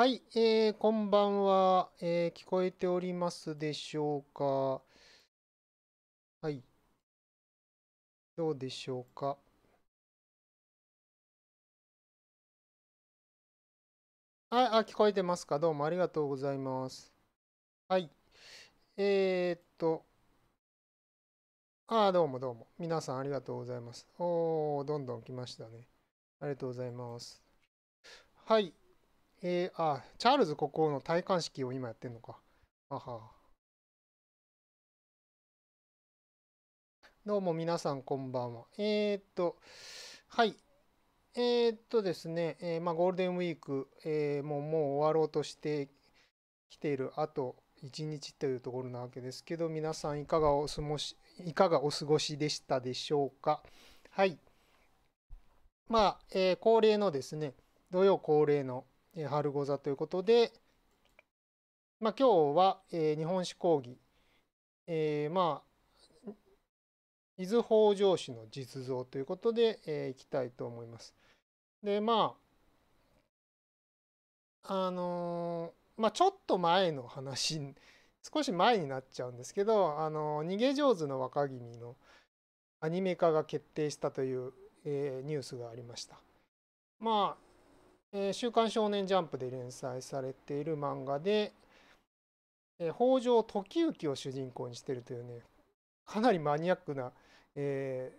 はい、えー、こんばんは、えー、聞こえておりますでしょうか。はい。どうでしょうか。い、あ、聞こえてますか。どうもありがとうございます。はい。えー、っと。ああ、どうもどうも。皆さんありがとうございます。おー、どんどん来ましたね。ありがとうございます。はい。えー、あ、チャールズ国王の戴冠式を今やってんのか。あはどうも皆さんこんばんは。えー、っと、はい。えー、っとですね、えー、まあ、ゴールデンウィーク、えー、もうもう終わろうとしてきているあと1日というところなわけですけど、皆さんいかがお過ごし、いかがお過ごしでしたでしょうか。はい。まあ、え恒例のですね、土曜恒例の、えー、春語座ということで、まあ、今日は、えー、日本史講義、えー、まあ、伊豆北条氏の実像ということで、えー、いきたいと思います。で、まあ、あのー、まあ、ちょっと前の話、少し前になっちゃうんですけど、あのー、逃げ上手の若君のアニメ化が決定したという、えー、ニュースがありました。まあ、えー、週刊少年ジャンプで連載されている漫画で、えー、北条時行を主人公にしてるというね、かなりマニアックな、え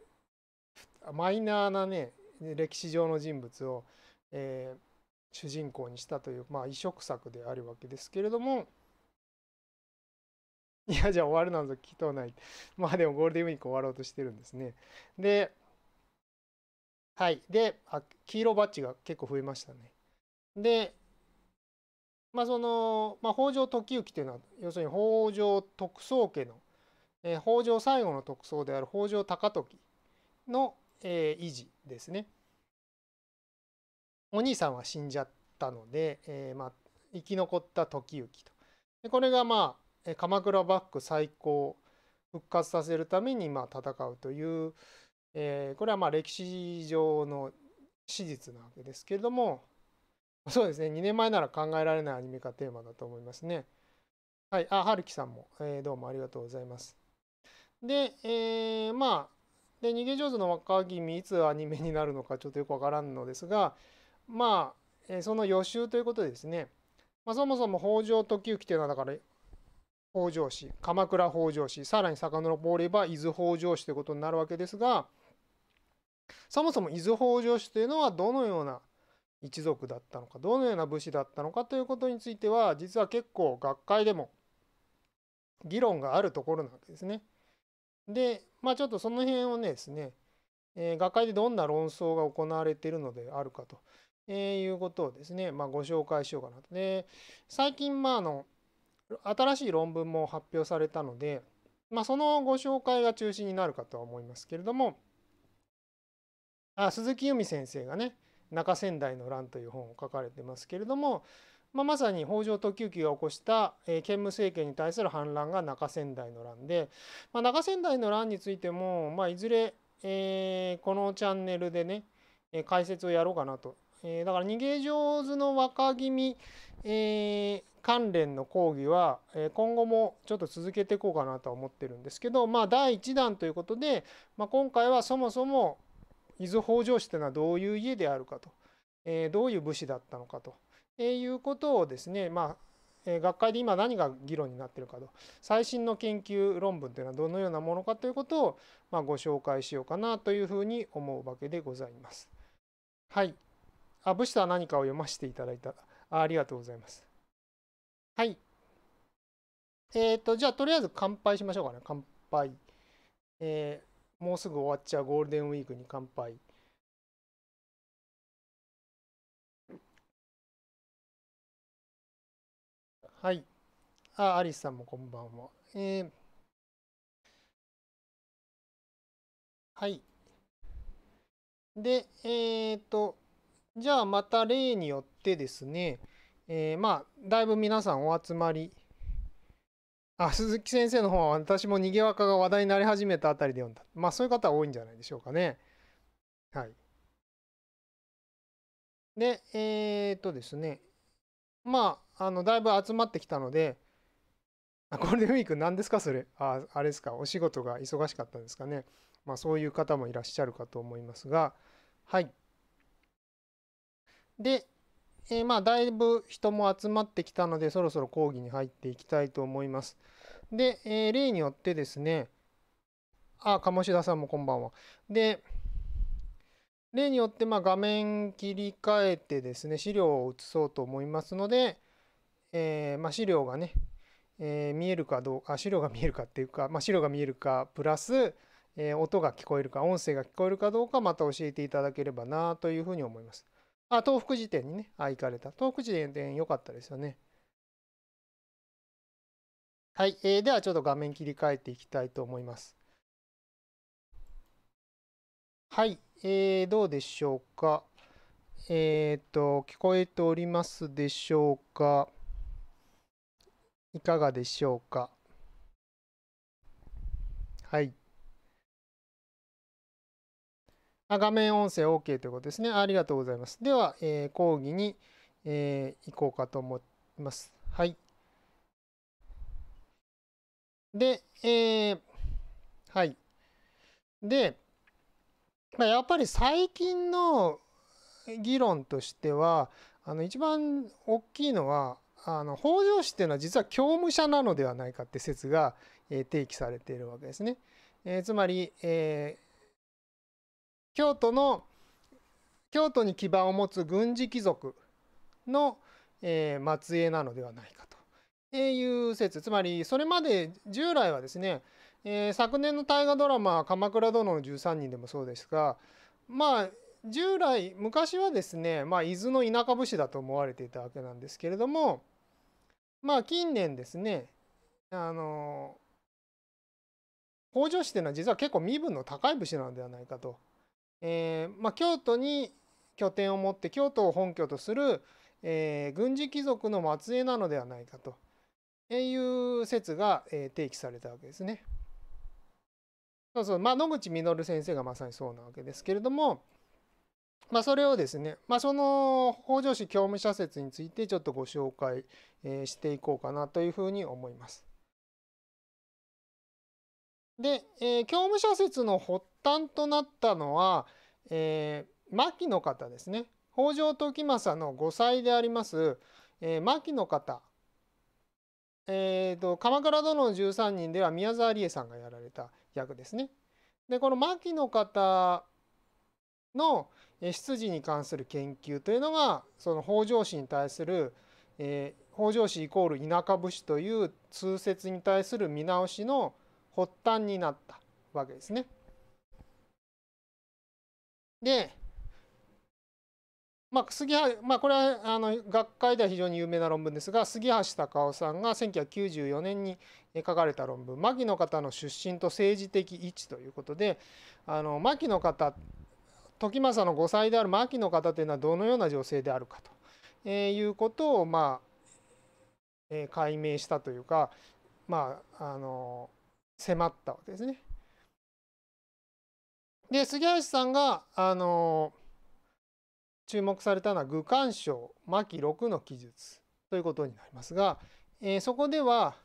ー、マイナーなね、歴史上の人物を、えー、主人公にしたという、まあ、異色作であるわけですけれども、いや、じゃあ終わるなんぞ聞きとない。まあでもゴールデンウィーク終わろうとしてるんですね。で、はい。で、あ黄色バッジが結構増えましたね。で、まあその、まあ、北条時行というのは、要するに北条徳宗家の、えー、北条最後の徳宗である北条高時の、えー、維持ですね。お兄さんは死んじゃったので、えー、まあ、生き残った時行と。でこれがまあ鎌倉幕府再興復活させるためにまあ戦うというえー、これはまあ歴史上の史実なわけですけれどもそうですね2年前なら考えられないアニメ化テーマだと思いますねはいあはるきさんも、えー、どうもありがとうございますで、えー、まあで逃げ上手の若君いつアニメになるのかちょっとよくわからんのですがまあ、えー、その予習ということでですね、まあ、そもそも北条時行というのはだから北条氏鎌倉北条氏さらに遡れば伊豆北条氏ということになるわけですがそもそも伊豆北条氏というのはどのような一族だったのかどのような武士だったのかということについては実は結構学会でも議論があるところなわけですね。でまあちょっとその辺をねですね、えー、学会でどんな論争が行われているのであるかと、えー、いうことをですね、まあ、ご紹介しようかなと。で最近まああの新しい論文も発表されたので、まあ、そのご紹介が中心になるかとは思いますけれどもあ鈴木由美先生がね「中仙台の乱」という本を書かれてますけれども、まあ、まさに北条時行が起こした、えー、建武政権に対する反乱が中仙台の乱で、まあ、中仙台の乱についても、まあ、いずれ、えー、このチャンネルでね、えー、解説をやろうかなと。えー、だから逃げ上手の若君、えー、関連の講義は、えー、今後もちょっと続けていこうかなとは思ってるんですけど、まあ、第1弾ということで、まあ、今回はそもそも伊豆北条氏というのはどういう家であるかと、えー、どういう武士だったのかと、えー、いうことをですね、まあえー、学会で今何が議論になっているかと最新の研究論文というのはどのようなものかということを、まあ、ご紹介しようかなというふうに思うわけでございます。はい。あ、武士とは何かを読ませていただいた。あありがとうございます。はい。えっ、ー、と、じゃあとりあえず乾杯しましょうかね。乾杯。えーもうすぐ終わっちゃうゴールデンウィークに乾杯。はい。あ、アリスさんもこんばんは。えー、はい。で、えっ、と、じゃあまた例によってですね、えー、まあ、だいぶ皆さんお集まりあ鈴木先生の方は私も逃げわかが話題になり始めたあたりで読んだ。まあそういう方は多いんじゃないでしょうかね。はい。で、えー、っとですね。まあ、あの、だいぶ集まってきたので、あゴールデンウィーク何ですかそれ。あ、あれですか。お仕事が忙しかったんですかね。まあそういう方もいらっしゃるかと思いますが、はい。で、えー、まあだいぶ人も集まってきたのでそろそろ講義に入っていきたいと思います。で、えー、例によってですね、あ、鴨志田さんもこんばんは。で、例によってまあ画面切り替えてですね、資料を写そうと思いますので、えー、まあ、資料がね、えー、見えるかどうか、資料が見えるかっていうか、まあ、資料が見えるか、プラス、えー、音が聞こえるか、音声が聞こえるかどうか、また教えていただければなというふうに思います。あ、東福寺店にね、あ、行かれた。東福寺店良かったですよね。はい、えー、ではちょっと画面切り替えていきたいと思います。はい、えー、どうでしょうか。えっ、と、聞こえておりますでしょうか。いかがでしょうか。はい。あ画面音声 OK ということですね。ありがとうございます。では、えー、講義に、えー、行こうかと思います。はい。で、えー、はい。で、まあ、やっぱり最近の議論としては、あの一番大きいのは、あの北条氏っていうのは実は教務者なのではないかって説が、えー、提起されているわけですね。えー、つまり、えー京都の京都に基盤を持つ軍事貴族の、えー、末裔なのではないかと、えいう説つまりそれまで従来はですね、えー、昨年の大河ドラマ「鎌倉殿の13人」でもそうですがまあ従来昔はですね、まあ、伊豆の田舎武士だと思われていたわけなんですけれどもまあ近年ですねあの北条氏というのは実は結構身分の高い武士なのではないかとえー、まあ、京都に拠点を持って京都を本拠とする、えー、軍事貴族の末裔なのではないかという説が、えー、提起されたわけですね。そうそうまあ、野口稔先生がまさにそうなわけですけれども、まあ、それをですね、まあ、その北条氏教務者説についてちょっとご紹介、えー、していこうかなというふうに思います。で、えー、教務者説の発端となったのは、えー、牧の方ですね北条時政の5歳であります、えー、牧の方、えーと、鎌倉殿の13人では宮沢りえさんがやられた役ですね。でこの牧の方の出自に関する研究というのがその北条氏に対する、えー、北条氏イコール田舎武士という通説に対する見直しの発端になったわけですね。で、まあ、杉橋、まあ、これはあの学会では非常に有名な論文ですが杉橋隆夫さんが1994年に書かれた論文「牧の方の出身と政治的位置」ということであの牧の方時政の5歳である牧の方というのはどのような女性であるかと、えー、いうことを、まあえー、解明したというか、まあ、あの迫ったわけですね。で杉橋さんがあの注目されたのは「愚官賞牧六の記述」ということになりますが、えー、そこでは、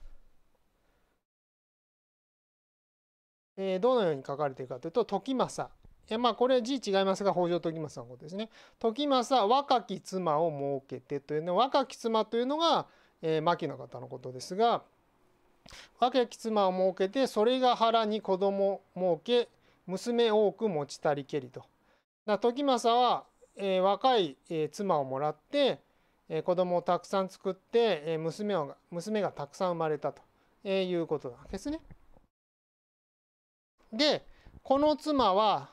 えー、どのように書かれているかというと「時政」いやまあこれ字違いますが北条時政のことですね。時政若き妻を設けてというの若き妻というのが、えー、牧の方のことですが若き妻を設けてそれが腹に子供設け娘多く持ちたりけりと。だ時政は、えー、若い、えー、妻をもらって、えー、子供をたくさん作って、えー、娘を娘がたくさん生まれたと、えー、いうことなんですね。でこの妻は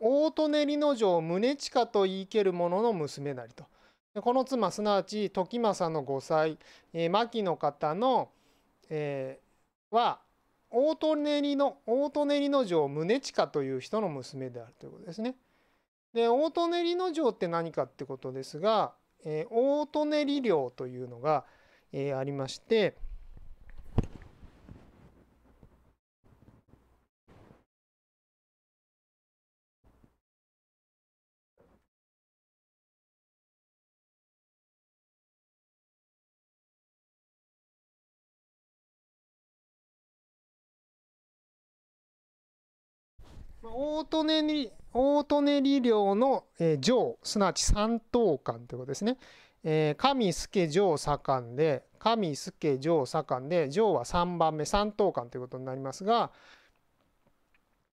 大利練丞宗近と言いける者の娘なりと。この妻すなわち時政の5歳、えー、牧の方の、えー、は大利根の大利の城宗近という人の娘であるということですね。で大利根の城って何かってことですが、えー、大利根領というのが、えー、ありまして、大利根に大利根の、えー、上すなわち三等間ということですね。えー、上助上左官で上助上左官で上は3番目三等間ということになりますが、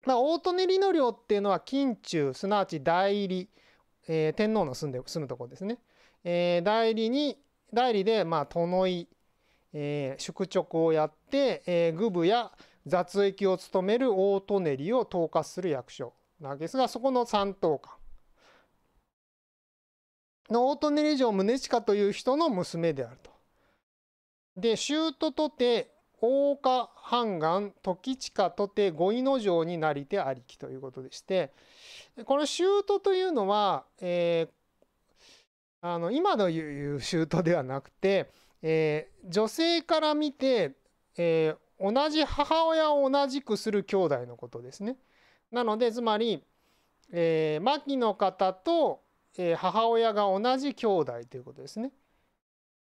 まあ、大利根のっていうのは近中すなわち代理、えー、天皇の住んで住むところですね。えー、代理に代理でまあ殿い、えー、宿直をやって、えー、部や雑役を務める大舎練を統括する役所なんですがそこの三等官の大舎練城宗近という人の娘であると。で舅とて大岡判官時近とて五位の城になりてありきということでしてこの舅というのは、えー、あの今の言う舅ではなくて、えー、女性から見て、えー、同じ母親を同じくする兄弟のことですね。なのでつまり、えー、牧の方と、えー、母親が同じ兄弟ということですね。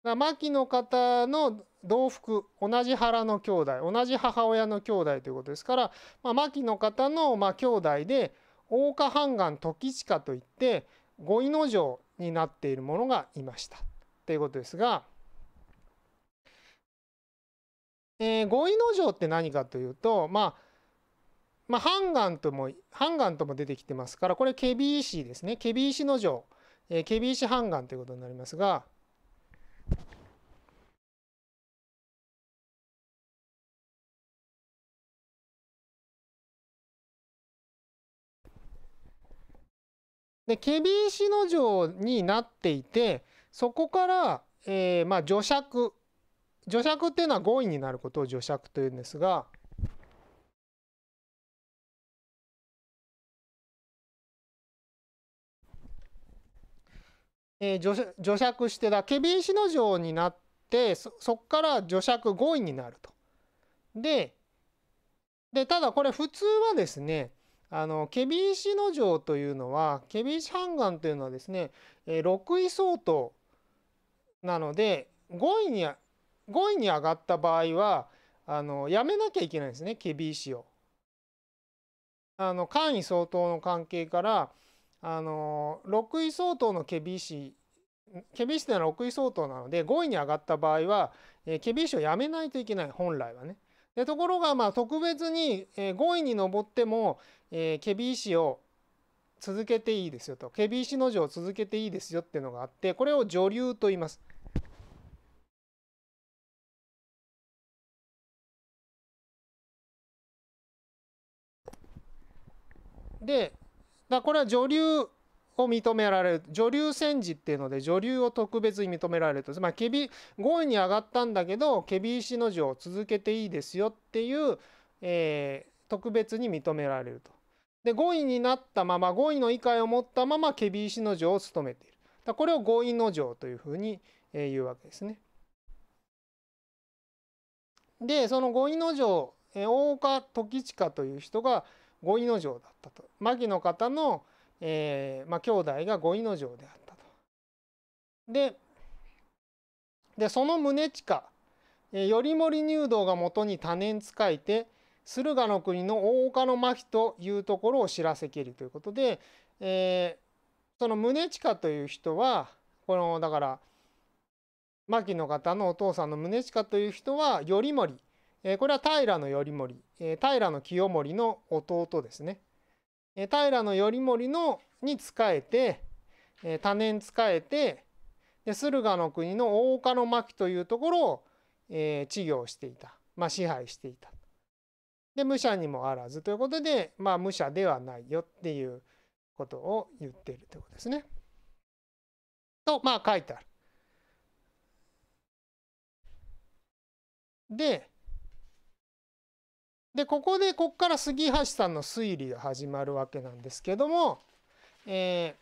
牧の方の同服同じ腹の兄弟同じ母親の兄弟ということですから、まあ、牧の方のまあ兄弟で大岡判官時近といって五位の城になっているものがいましたということですが。えー、五意の城って何かというと、まあ、まあ、ハンガンとも、ハンガンとも出てきてますから、これ、ケビー市ですね。ケビー市の城、えー、ケビー市ハンガンということになりますが、で、ケビー市の城になっていて、そこから、えー、まあ、除釈、除尺っていうのは5位になることを除尺というんですが、えー、除尺してだケビン・シノになってそこから除尺5位になると。ででただこれ普通はですねあのケビン・シノ城というのはケビン・シハンガンというのはですね、え6位相当なので5位に5位に上がった場合はあのやめなきゃいけないんですね検非違を。あの官位相当の関係からあの6位相当の検非石。使検石違使というのは6位相当なので5位に上がった場合は検非石をやめないといけない本来はね。でところがまあ特別に5位に上っても検非石を続けていいですよと検非石の字を続けていいですよっていうのがあってこれを女流と言います。でだこれは女流を認められる女流戦時っていうので女流を特別に認められるとまあケビ5位に上がったんだけどケビ石の字を続けていいですよっていう、えー、特別に認められると。で5位になったまま5位の位階を持ったままケビ石の城を務めている。だこれを5位の城というふうに、えー、言うわけですね。でその5位の城、え大岡時親という人が、五位の城だったと牧の方の、えーまあ、兄弟が五位の城であったと。ででその宗近頼盛入道が元に多年仕えて駿河の国の大岡の牧というところを知らせきりということで、えー、その宗近という人はこのだから牧の方のお父さんの宗近という人は頼盛えこれは平頼盛、え平清盛の弟ですね。え平頼盛のに仕えて、え多年仕えてで駿河の国の大岡の巻というところを、え治療していた、まあ、支配していた。で武者にもあらずということで、まあ、武者ではないよっていうことを言っているということですね。とまあ書いてある。ででここでこっから杉橋さんの推理が始まるわけなんですけども、え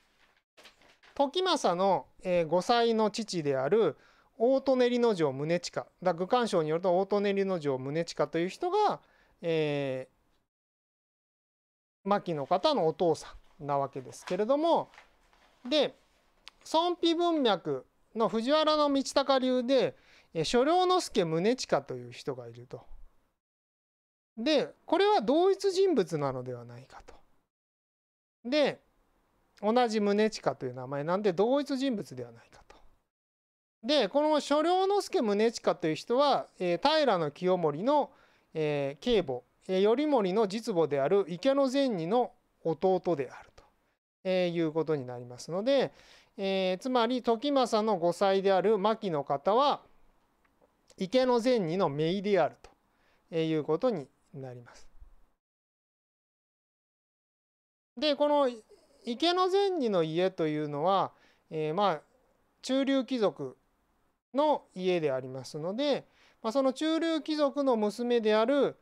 ー、時政の、えー、5歳の父である大利練城宗近だ愚官省によると大利練城宗近という人が、えー、牧の方のお父さんなわけですけれどもで孫妃文脈の藤原道隆流で所領之助宗近という人がいると。で、これは同一人物なのではないかと。で、同じ宗近という名前なんで同一人物ではないかと。で、この所領之助宗近という人は、えー、平清盛の、えー、警母、えー、頼盛の実母である池の善二の弟であると、えー、いうことになりますので、えー、つまり時政の後妻である牧の方は池の善二の姪であると、えー、いうことになります。でこの池の善二の家というのは、えー、まあ中流貴族の家でありますので、まあ、その中流貴族の娘である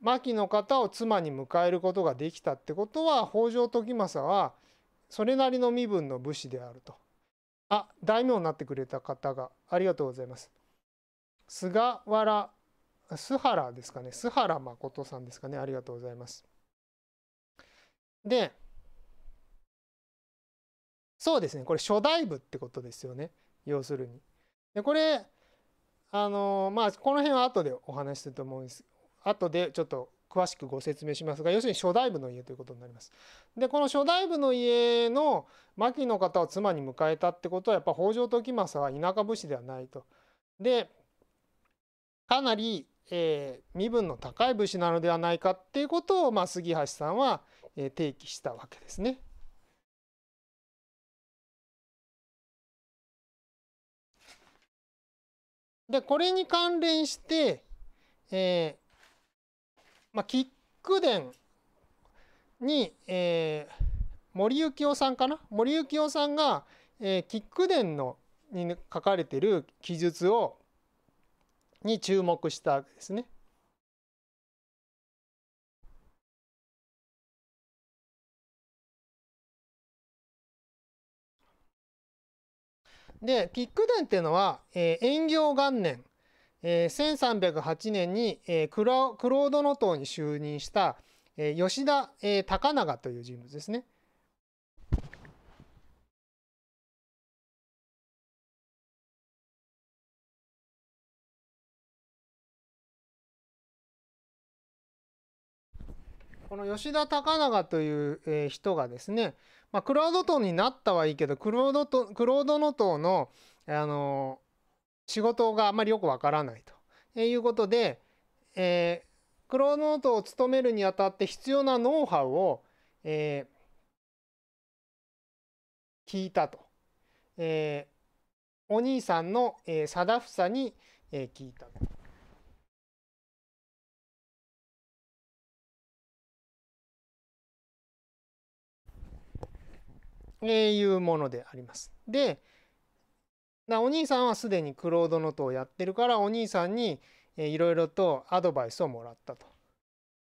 牧の方を妻に迎えることができたってことは北条時政はそれなりの身分の武士であると。あ大名になってくれた方がありがとうございます。菅原須原ですかね、須原誠さんですかね、ありがとうございます。で、そうですね、これ初代部ってことですよね、要するに。で、これ、あのまあ、この辺は後でお話しすると思うんです。後でちょっと詳しくご説明しますが、要するに初代部の家ということになります。で、この初代部の家の牧の方を妻に迎えたってことは、やっぱ北条時政は田舎武士ではないと。で、かなりえー、身分の高い武士なのではないかっていうことを、まあ、杉橋さんは、えー、提起したわけですね。でこれに関連して、えーまあ、キック伝に、えー、森幸男さんかな森幸男さんが、えー、キック伝のに書かれてる記述をに注目したわけですね。でピック伝っていうのは、えー、遠行元年、えー、1308年に、えー、クロクロードノ島に就任した、えー、吉田、えー、高永という人物ですね。この吉田高永という、えー、人がですね、まあ、クロード党になったはいいけどクロードとクロードの党の、あのー、仕事があまりよくわからないと、えー、いうことで、えー、クロードの党を務めるにあたって必要なノウハウを、えー、聞いたと、えー、お兄さんの、えー、房に、えー、聞いたと。えいうものであります。でお兄さんはすでにクロードノ塔トをやってるからお兄さんにいろいろとアドバイスをもらったと。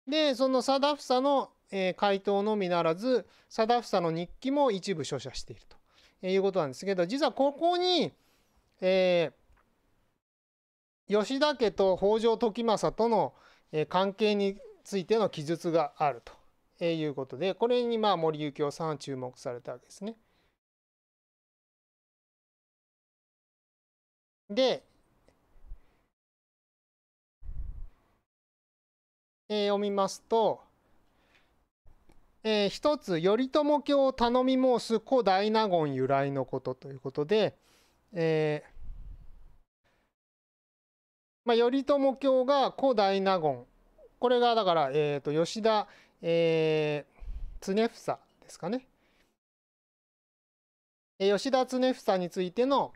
でその貞房の回答のみならず貞房の日記も一部書写しているということなんですけど実はここに、えー、吉田家と北条時政との関係についての記述があると。いうことでこれにまあ森幸夫さんは注目されたわけですね。で、えー、読みますと、えー、一つ頼朝経を頼み申す古大納言由来のことということで、えーまあ、頼朝経が古大納言これがだから、えーと吉田えー、常房ですかね。吉田常房についての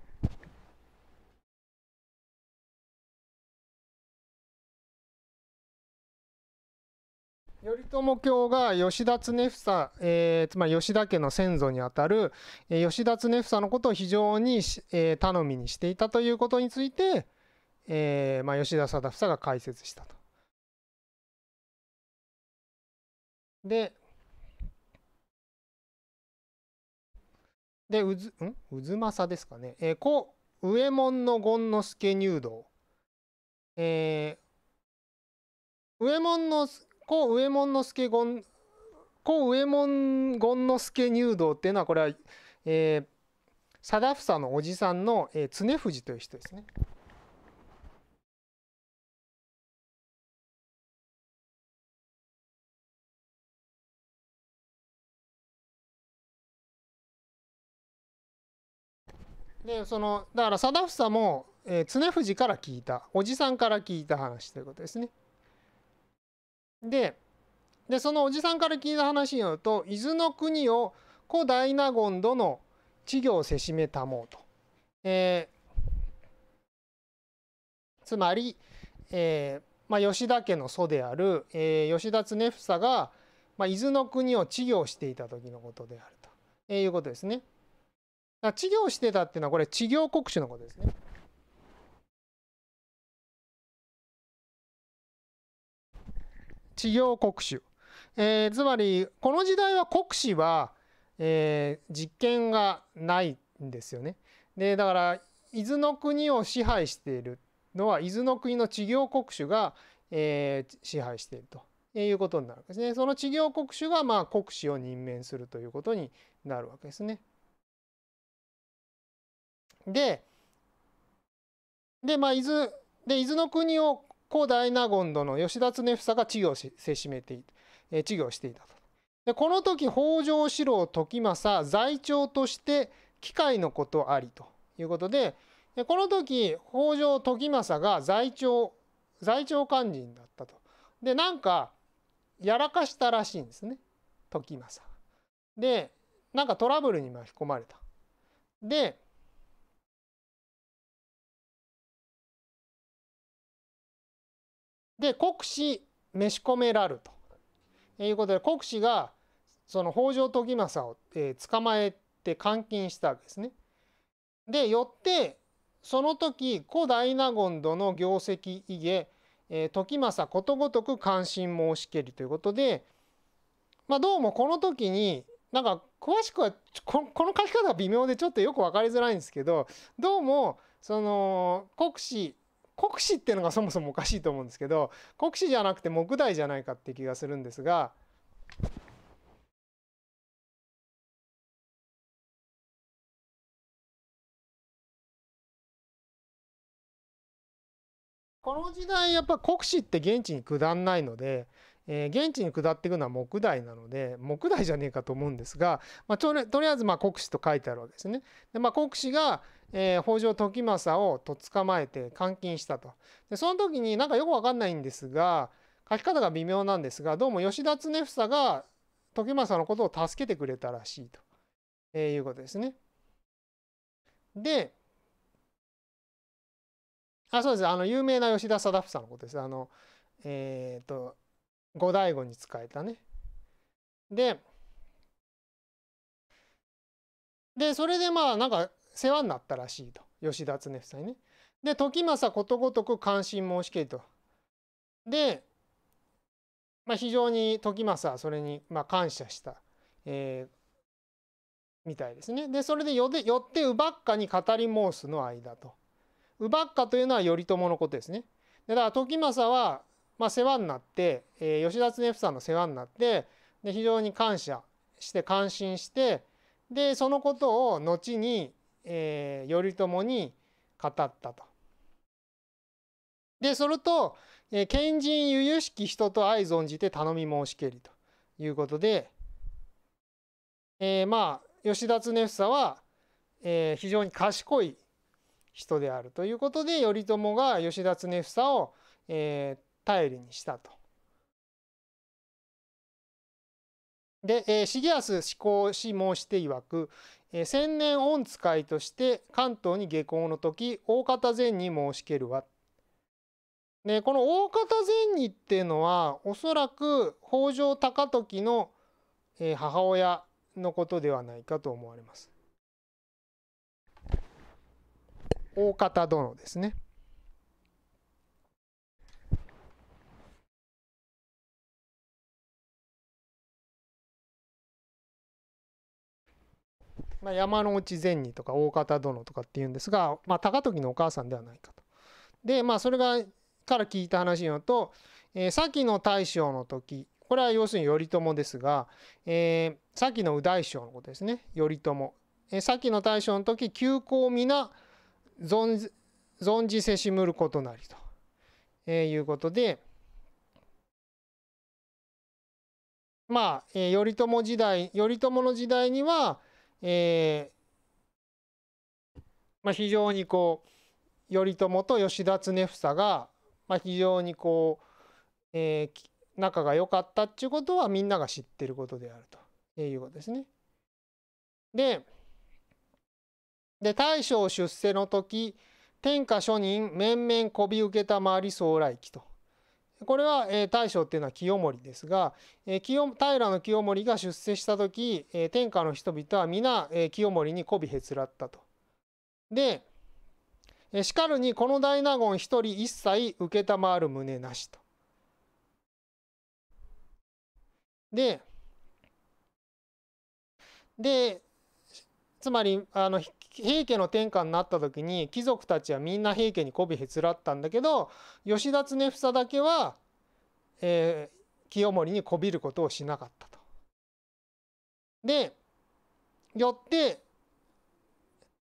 頼朝教が吉田常房、えー、つまり吉田家の先祖にあたる、えー、吉田常房のことを非常に、えー、頼みにしていたということについて、えーまあ、吉田貞房が解説したと。で、で、うず、んうずまさですかね。えー、こ、右衛門の権之助入道。えー、右衛門の、こ、右衛門之助権、こ、右衛門権之助入道っていうのは、これは、えー、貞房のおじさんの、えー、常藤という人ですね。でそのだから貞房も、えー、常藤から聞いたおじさんから聞いた話ということですね。ででそのおじさんから聞いた話によると伊豆の国を古大納言殿稚魚をせしめたもうと、えー、つまり、えーまあ、吉田家の祖である、えー、吉田常房が、まあ、伊豆の国を魚をしていた時のことであると、えー、いうことですね。だ治療してたっていうのはこれ治療国主のことですね。治療国主。えー、つまりこの時代は国史は、えー、実権がないんですよね。でだから伊豆の国を支配しているのは伊豆の国の治療国主が、えー、支配しているということになるわけですね。その治療国主がまあ国主を任命するということになるわけですね。でで、まあ、伊豆で伊豆の国を古代納言殿吉田恒房が治療しせしめてえ治療していたと。でこの時北条四郎時政在庁として機械のことありということででこの時北条時政が在庁在庁肝心だったと。でなんかやらかしたらしいんですね時政。でなんかトラブルに巻き込まれた。でで国司召し込めらるということで国司がその北条時政を、えー、捕まえて監禁したわけですね。でよってその時古大納言殿の業績異げ、えー、時政ことごとく関心申しけりということで、まあ、どうもこの時になんか詳しくはこの書き方は微妙でちょっとよく分かりづらいんですけどどうもその国司国史っていうのがそもそもおかしいと思うんですけど国史じゃなくて木材じゃないかって気がするんですが。この時代やっぱ国史って現地に下んないので、え現地に下っていくのは木材なので木材じゃねえかと思うんですが、まとりあえずま国史と書いてあるわけですね。でまあ、国史が、えー、北条時政をと捕まえて監禁したとでその時になんかよくわかんないんですが書き方が微妙なんですがどうも吉田恒房が時政のことを助けてくれたらしいと、えー、いうことですね。であそうですあの有名な吉田貞房のことです。あのえっ、ー、と後醍醐に使えたね。ででそれでまあなんか世話になったらしいと吉田恒夫妻ね。で時政ことごとく関心申しけると。で、まあ、非常に時政はそれにまあ感謝した、えー、みたいですね。でそれでよでよって奪っかに語り申すの間と。奪っかというのは頼朝のことですね。でだから時政はまあ世話になって、えー、吉田恒夫さんの世話になってで非常に感謝して感心してでそのことを後にえー、頼朝に語ったと。でそれと、えー、賢人由々しき人と相存じて頼み申しけりということで、えー、まあ吉田恒房は、えー、非常に賢い人であるということで頼朝が吉田恒房を、えー、頼りにしたと。で、えー、重康志向し申して曰く、千年御使いとして関東に下校の時大方善に申しけるわ。でこの大方善にっていうのはおそらく北条高時の母親のことではないかと思われます。大方殿ですね。まあ、山之内善二とか大方殿とかっていうんですが、まあ、高時のお母さんではないかと。でまあそれがから聞いた話によると、えー、先の大将の時これは要するに頼朝ですが、えー、先の右大将のことですね頼朝、えー、先の大将の時急行皆存じせしむることなりと、えー、いうことでまあ、えー、頼朝時代頼朝の時代にはえー、まあ、非常にこう頼朝と吉田恒房が、まあ、非常にこう、えー、仲が良かったっていうことはみんなが知ってることであるということですね。でで大将出世の時天下庶人面々こび受けたまわり総来期とこれは、えー、大将っていうのは清盛ですが、えー、清平清盛が出世した時、えー、天下の人々は皆、えー、清盛に媚びへつらったと。で、えー、しかるにこの大納言一人一切承る旨なしと。で、で、つまりあの平家の天下になった時に貴族たちはみんな平家に媚びへつらったんだけど吉田恒房だけは、えー、清盛に媚びることをしなかったと。でよって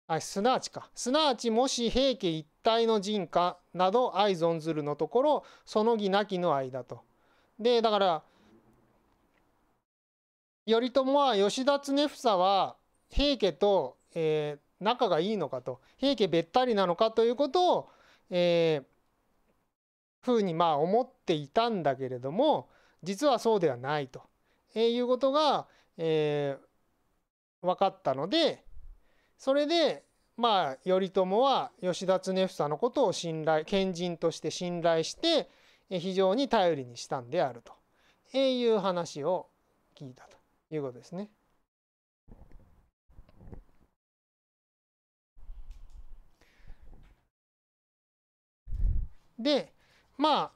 あすなわちかすなわちもし平家一体の人家など相存ずるのところその義なきの間と。でだから頼朝は吉田恒房は平家と、えー、仲がいいのかと平家べったりなのかということを、えー、ふうにまあ思っていたんだけれども実はそうではないと、えー、いうことが、えー、分かったのでそれでまあ頼朝は吉田恒房のことを信頼賢人として信頼して非常に頼りにしたんであると、えー、いう話を聞いたということですね。で、まあ、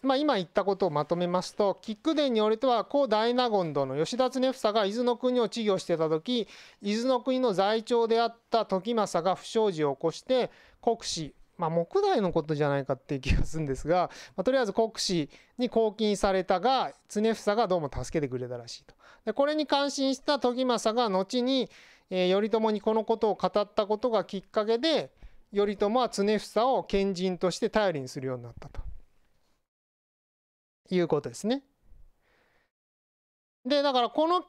まあ、今言ったことをまとめますとキック伝によるとは古大納言殿吉田恒房が伊豆の国を治療してた時伊豆の国の在庁であった時政が不祥事を起こして国司まあ、木代のことじゃないかっていう気がするんですが、まあ、とりあえず国司に公金されたが常房がどうも助けてくれたらしいと。でこれに感心した時政が後に、えー、頼朝にこのことを語ったことがきっかけで頼朝は常房を賢人として頼りにするようになったということですね。でだからこの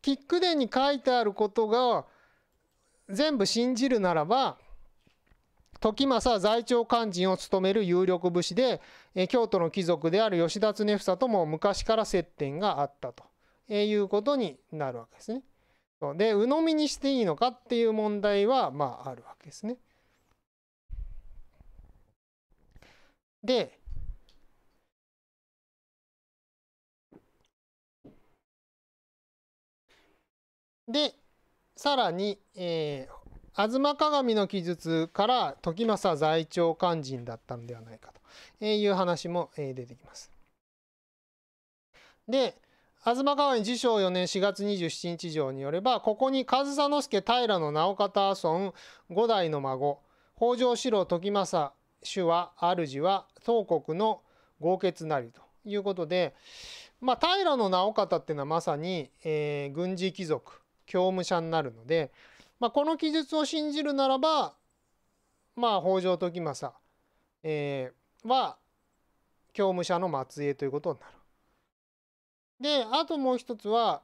キック伝に書いてあることが全部信じるならば時政は在庁官人を務める有力武士で京都の貴族である吉田恒房とも昔から接点があったということになるわけですね。で鵜呑みにしていいのかっていう問題はまああるわけですね。で、で、さらに、えー、吾妻鏡の記述から時政在庁勧進だったのではないかという話も出てきます。で吾妻鏡自称4年4月27日条によればここに上総介平の直方阿五代の孫北条四郎時政主は主は宗国の豪傑なりということで、まあ、平直方っていうのはまさに、えー、軍事貴族教務者になるので、まあ、この記述を信じるならば、まあ、北条時政、えー、は教務者の末裔ということになる。であともう一つは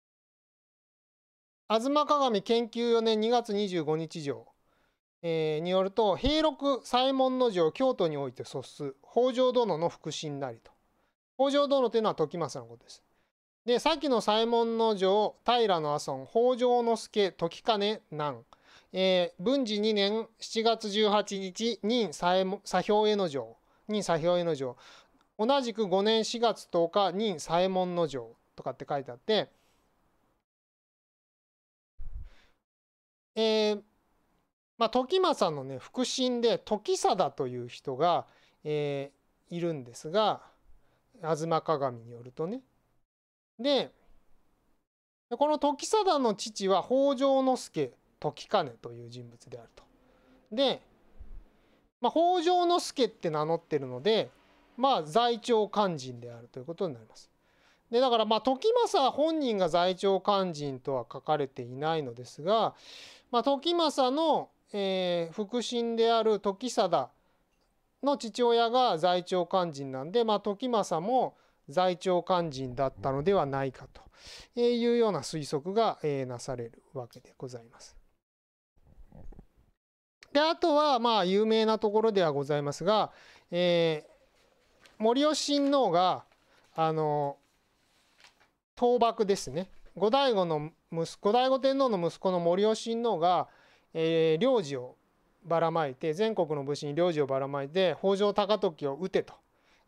「吾妻鏡研究4年2月25日上」えー、によると平六左衛門の城京都において卒す北条殿の腹心なりと北条殿というのは時政のことです。で先の左衛門の城平の阿孫北条之助時兼南、えー、文治2年7月18日任左兵衛の城任左兵衛の城同じく5年4月10日任左衛門の城とかって書いてあって、えーまあ、時政のね腹心で時貞という人が、えー、いるんですが「吾妻鏡」によるとね。でこの時貞の父は北条之助時兼という人物であると。で、まあ、北条之助って名乗ってるので、まあ、在庁肝心であるということになります。でだからまあ時政本人が在庁肝心とは書かれていないのですが、まあ、時政のえー、腹心である時貞の父親が在庁肝心なんで、まあ、時政も在庁肝心だったのではないかというような推測が、えー、なされるわけでございます。であとはまあ有名なところではございますが、えー、森吉親王があの倒幕ですね後醍醐の息子後醍醐天皇の息子の森吉親王がえー、領事をばらまいて全国の武士に領事をばらまいて北条高時を討てと。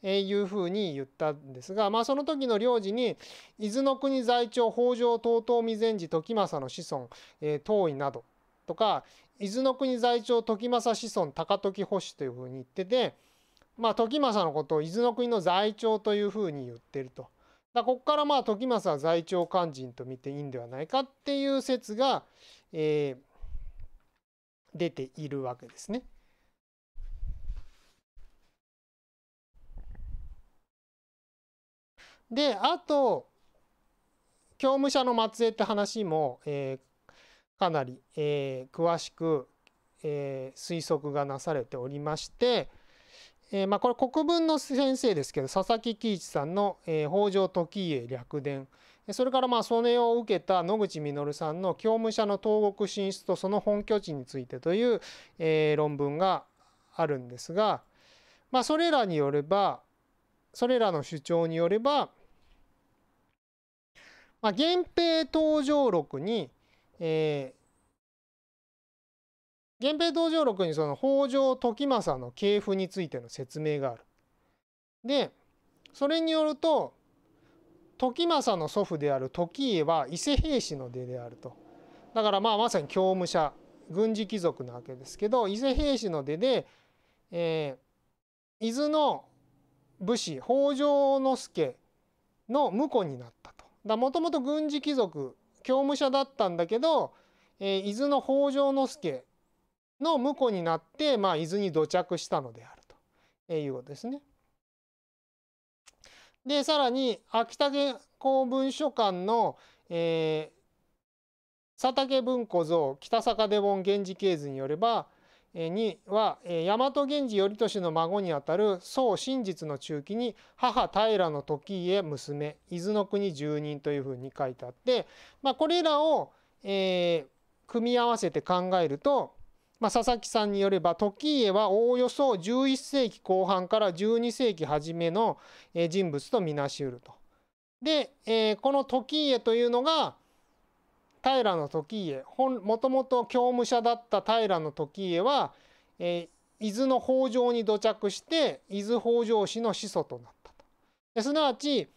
いうふうに言ったんですが、まあ、その時の領事に伊豆の国在庁北条遠江未前寺時政の子孫、えー、遠いなどとか伊豆の国在庁時政子孫高時保守というふうに言ってて、まあ、時政のことを伊豆の国の在庁というふうに言ってると。だここからまあ時政は在庁肝心と見ていいんではないかっていう説が、えー、出ているわけですね。であと教務者の末裔って話も、えー、かなり、えー、詳しく、えー、推測がなされておりまして、えーまあ、これ国分の先生ですけど佐々木喜一さんの「えー、北条時家略伝」それからまあそれを受けた野口実さんの「教務者の東国進出とその本拠地について」という、えー、論文があるんですが、まあ、それらによればそれらの主張によれば、まあ、源平登場録に、えー、源平登場録にその北条時政の系譜についての説明がある。でそれによると時政の祖父である時家は伊勢平氏の出であるとだからまあまさに教務者軍事貴族なわけですけど伊勢平氏の出で、えー、伊豆の武士北条之助の婿になったと。もともと軍事貴族教務者だったんだけど、えー、伊豆の北条之助の婿になって、まあ、伊豆に土着したのであると、えいうことですね。で、さらに、秋竹公文書館の、えー、佐竹文庫像北坂出本源氏系図によれば、えー、には、えー、大和源氏頼俊の孫にあたる宋真実の中期に母平の時家娘伊豆の国住人というふうに書いてあって、まあ、これらを、えー、組み合わせて考えるとまあ、佐々木さんによれば時家はおおよそ11世紀後半から12世紀初めの人物とみなしうると。で、えー、この時家というのが平の時家もともと教務者だった平の時家は、えー、伊豆の北条に土着して伊豆北条氏の始祖となったと。すなわち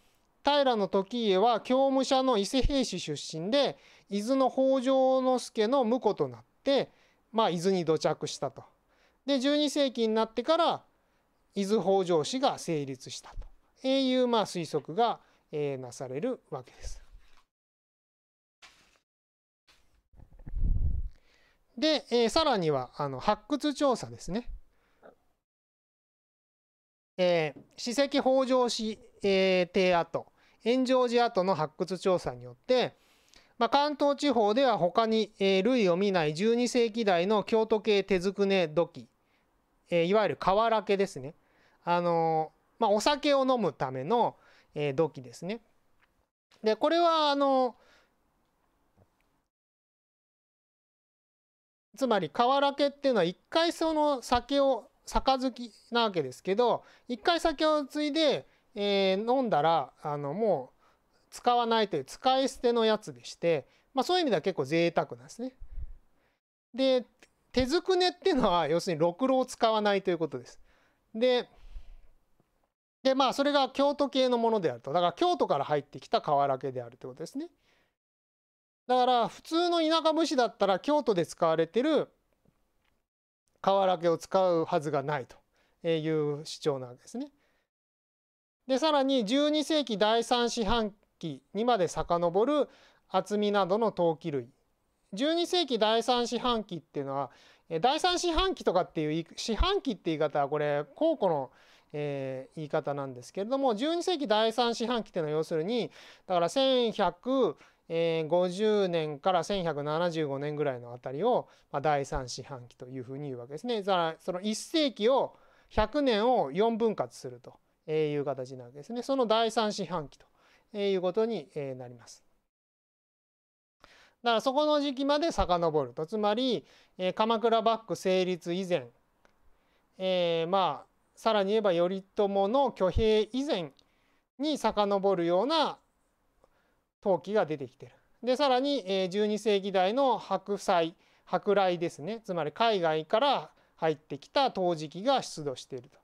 平の時家は教務者の伊勢平氏出身で伊豆の北条之助の婿となってまあ、伊豆に土着したと。で12世紀になってから伊豆北条氏が成立したというまあ推測が、えー、なされるわけです。で、えー、さらにはあの発掘調査ですね。えー、史跡北条氏、えー、邸跡炎上寺跡の発掘調査によってまあ、関東地方では他に、えー、類を見ない12世紀代の京都系手作ね土器、えー、いわゆる瓦家ですね、あのー、まあ、お酒を飲むための、えー、土器ですね。でこれはあのつまり瓦家っていうのは一回その酒を杯なわけですけど一回酒を継いで、えー、飲んだらあのもう使わないという使い捨てのやつでして、まあ、そういう意味では結構贅沢なんですね。で手ずくねっていうのは要するにろくろを使わないということです。ででまあそれが京都系のものであるとだから京都から入ってきた瓦家であるということですね。だから普通の田舎武士だったら京都で使われてる瓦家を使うはずがないという主張なわけですね。でさらに12世紀第3四半紀にまで遡る厚みなどの陶器類12世紀第3四半期っていうのは第3四半期とかっていう四半期って言い方はこれ考古の、えー、言い方なんですけれども12世紀第3四半期っていうのは要するにだから1150年から1175年ぐらいのあたりを、まあ、第3四半期というふうに言うわけですね。だからその1世紀を100年を4分割するという形なわけですね。その第3四半期と。いうことになります。だからそこの時期まで遡るとつまり、え鎌倉幕府成立以前、えー、まあさらに言えば頼朝の挙兵以前に遡るような陶器が出てきてる。でさらに、え12世紀代の白菜舶来ですねつまり海外から入ってきた陶磁器が出土していると。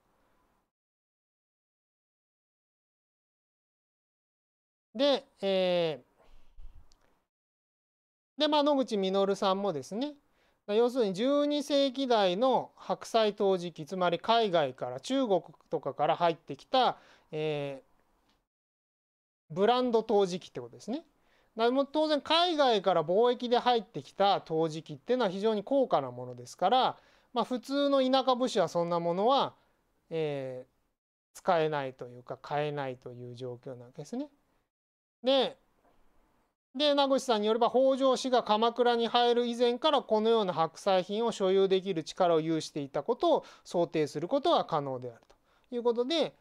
で、えー、で、まあ、野口実さんもですね、要するに12世紀代の白菜陶磁器つまり海外から中国とかから入ってきた、えー、ブランド陶磁器ってことですね。だも当然海外から貿易で入ってきた陶磁器っていうのは非常に高価なものですから、まあ、普通の田舎武士はそんなものは、えー、使えないというか買えないという状況なんですね。でで名越さんによれば北条氏が鎌倉に入る以前からこのような白菜品を所有できる力を有していたことを想定することは可能であるということで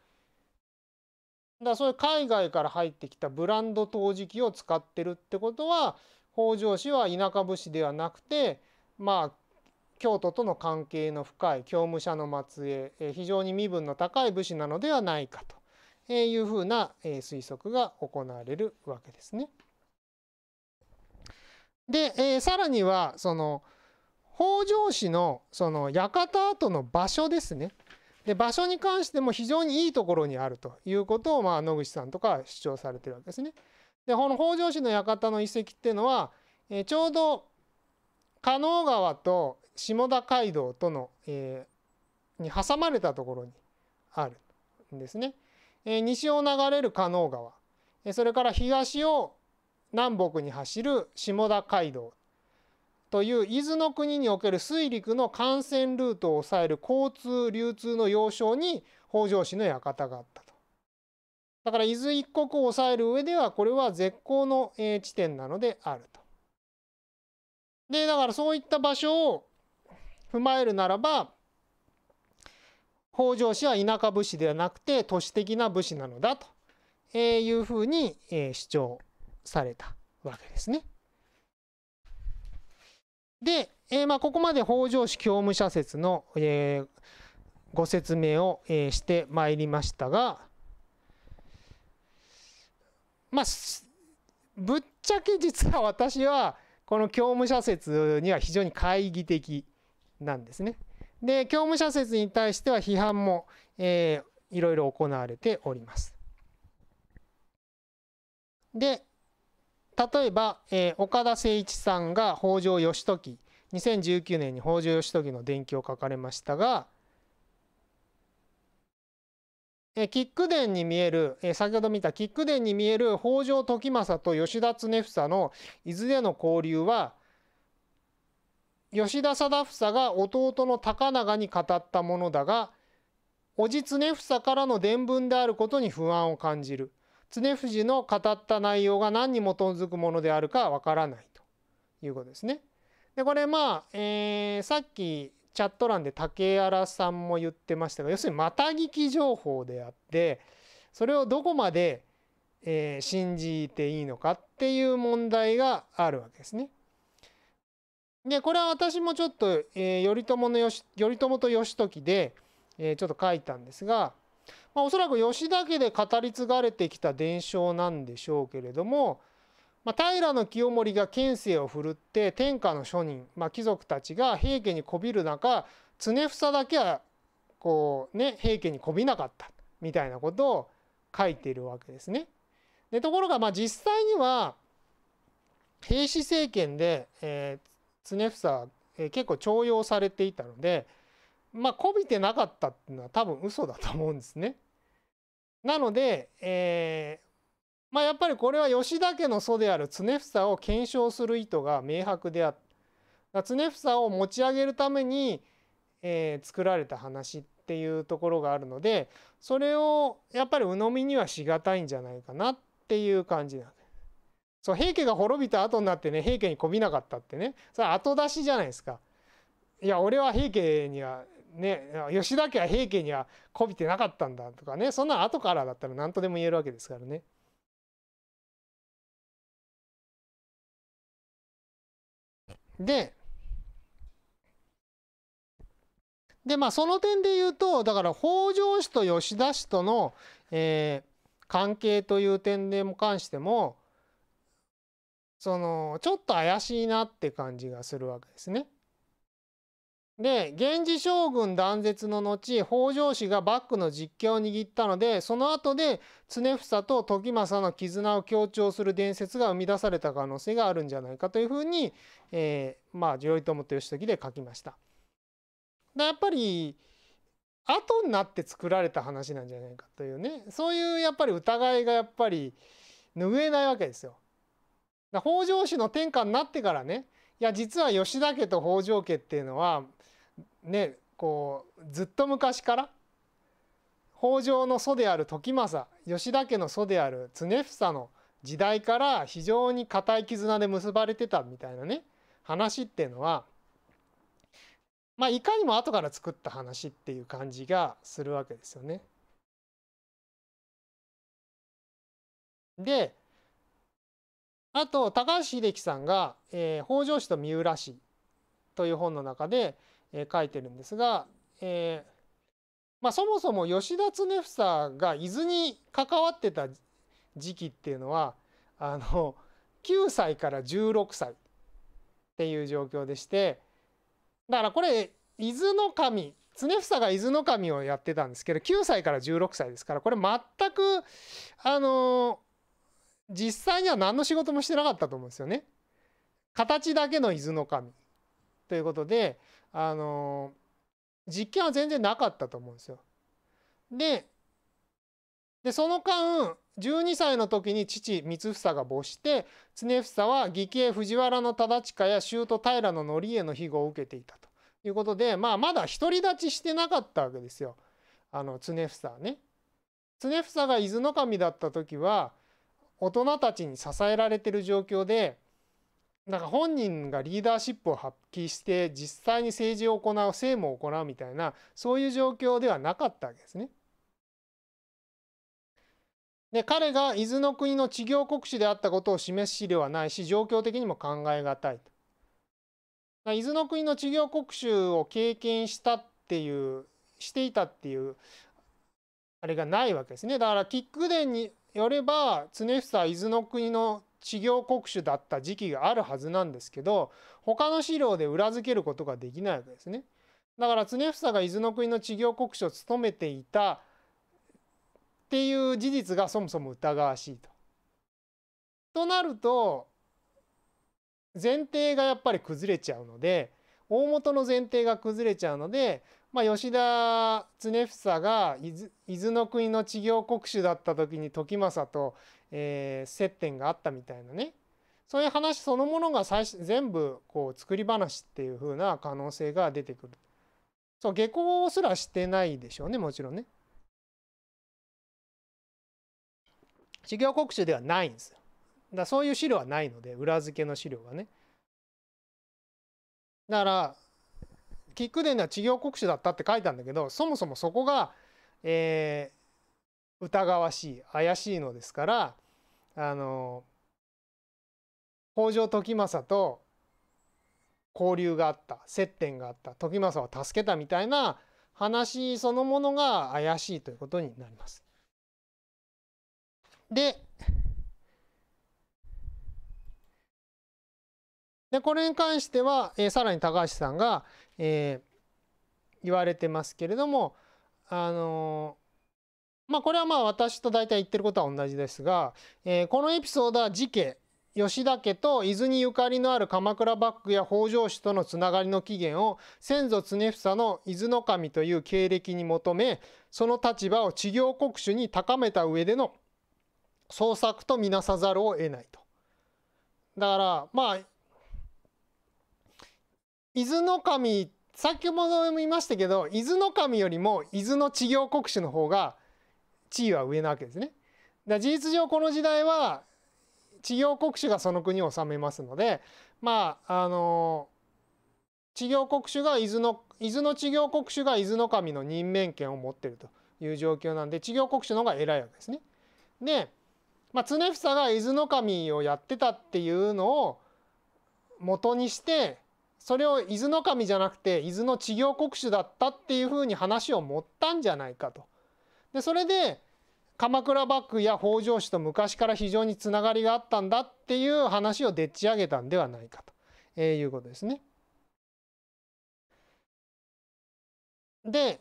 だそういう海外から入ってきたブランド陶磁器を使ってるってことは北条氏は田舎武士ではなくてまあ京都との関係の深い教務者の末裔非常に身分の高い武士なのではないかというふうな推測が行われるわけですね。で、えー、さらにはその北条氏のその館跡の場所ですねで場所に関しても非常にいいところにあるということを、まあ、野口さんとかは主張されてるわけですね。でこの北条氏の館の遺跡っていうのは、えー、ちょうど加納川と下田街道との、えー、に挟まれたところにあるんですね。え西を流れる加納川、えそれから東を南北に走る下田街道という伊豆の国における水陸の幹線ルートを抑える交通流通の要衝に北条氏の館があったと。だから伊豆一国を抑える上ではこれは絶好の地点なのであると。でだからそういった場所を踏まえるならば北条氏は田舎武士ではなくて都市的な武士なのだというふうに主張されたわけですね。で、えー、まあここまで北条氏教務者説の、えー、ご説明を、えしてまいりましたが、まあ、ぶっちゃけ実は私はこの教務者説には非常に懐疑的なんですね。で教務者説に対しては批判も、えー、いろいろ行われております。で例えば、えー、岡田誠一さんが北条義時2019年に北条義時の伝記を書かれましたが、えー、キック伝に見える、えー、先ほど見たキック伝に見える北条時政と吉田恒房の伊豆での交流は吉田貞房が弟の高長に語ったものだが叔父常房からの伝聞であることに不安を感じる常藤の語った内容が何に基づくものであるかわからないということですね。でこれまあ、えー、さっきチャット欄で竹原さんも言ってましたが要するにまた聞き情報であってそれをどこまで、えー、信じていいのかっていう問題があるわけですね。でこれは私もちょっと、えー、頼朝のよし頼朝と義時で、えー、ちょっと書いたんですが、まあ、おそらく義田家で語り継がれてきた伝承なんでしょうけれども、まあ、平清盛が権勢を振るって天下の庶人、まあ、貴族たちが平家にこびる中常房だけはこうね平家にこびなかったみたいなことを書いているわけですね。でところがまあ実際には平氏政権で、えー、常房、え結構重用されていたのでまあこびてなかったっていうのは多分嘘だと思うんですね。なので、えー、まあやっぱりこれは吉田家の祖である常房を検証する意図が明白であった常房を持ち上げるために、えー、作られた話っていうところがあるのでそれをやっぱり鵜呑みにはしがたいんじゃないかなっていう感じなんです。そう平家が滅びた後になってね平家にこびなかったってねそれは後出しじゃないですか。いや俺は平家にはね吉田家は平家にはこびてなかったんだとかねそんな後からだったら何とでも言えるわけですからね。ででまあその点で言うとだから北条氏と吉田氏との、えー、関係という点でも関してもそのちょっと怪しいなって感じがするわけですね。で源氏将軍断絶の後北条氏が幕府の実権を握ったのでその後で常房と時政の絆を強調する伝説が生み出された可能性があるんじゃないかというふうに、えー、まあ頼朝と義時で書きました。でやっぱり後になって作られた話なんじゃないかというねそういうやっぱり疑いがやっぱり拭えないわけですよ。北条氏の天下になってからねいや実は吉田家と北条家っていうのはねこうずっと昔から北条の祖である時政吉田家の祖である常房の時代から非常に固い絆で結ばれてたみたいなね話っていうのはまあいかにも後から作った話っていう感じがするわけですよね。であと高橋英樹さんが、えー、北条氏と三浦氏という本の中で、えー、書いてるんですが、えーまあ、そもそも吉田恒房が伊豆に関わってた時期っていうのはあの9歳から16歳っていう状況でしてだからこれ伊豆の神恒房が伊豆の神をやってたんですけど9歳から16歳ですからこれ全くあの実際には何の仕事もしてなかったと思うんですよね。形だけの伊豆の神ということで、あの実験は全然なかったと思うんですよ。ででその間12歳の時に父光房が没して常房は義兄藤原の忠親や舅平の範家の庇護を受けていたということで、まあ、まだ独り立ちしてなかったわけですよあの常房ね。常房が伊豆の神だった時は大人たちに支えられてる状況でなんか本人がリーダーシップを発揮して実際に政治を行う政務を行うみたいなそういう状況ではなかったわけですね。で彼が伊豆の国の地業国主であったことを示す資料はないし状況的にも考え難いと。伊豆の国の地業国主を経験したっていうしていたっていうあれがないわけですね。だからキック伝によれば常房伊豆の国の治療国主だった時期があるはずなんですけど他の資料で裏付けることができないわけですね。だから常房が伊豆の国の治療国主を務めていたっていう事実がそもそも疑わしいと。となると前提がやっぱり崩れちゃうので大元の前提が崩れちゃうのでまあ、吉田恒房が伊豆の国の治業国主だった時に時政と、えー、接点があったみたいなねそういう話そのものが最全部こう作り話っていう風な可能性が出てくる。そう下校すらしてないでしょうねもちろんね。事業国主ではないんですよ。だそういう資料はないので裏付けの資料がね。だからキックデンでは治療国主だったって書いたんだけどそもそもそこが、えー、疑わしい怪しいのですからあの北条時政と交流があった接点があった時政を助けたみたいな話そのものが怪しいということになります。ででこれに関しては、えー、さらに高橋さんが、えー、言われてますけれどもあのー、まあこれはまあ私と大体言ってることは同じですが、えー、このエピソードは次家吉田家と伊豆にゆかりのある鎌倉幕府や北条氏とのつながりの起源を先祖常房の伊豆の神という経歴に求めその立場を地行国主に高めた上での創作とみなさざるを得ないと。だからまあ伊豆の神先ほども言いましたけど伊豆の神よりも伊豆の地療国主の方が地位は上なわけですね。だ事実上この時代は地療国主がその国を治めますのでまああの地療国主が伊豆の伊豆の国主が伊豆の神の任免権を持ってるという状況なんで地療国主の方が偉いわけですね。で、まあ、常房が伊豆の神をやってたっていうのを元にしてそれを伊豆の神じゃなくて伊豆の地療国主だったっていうふうに話を持ったんじゃないかと。でそれで鎌倉幕府や北条氏と昔から非常につながりがあったんだっていう話をでっち上げたんではないかと、えー、いうことですね。で、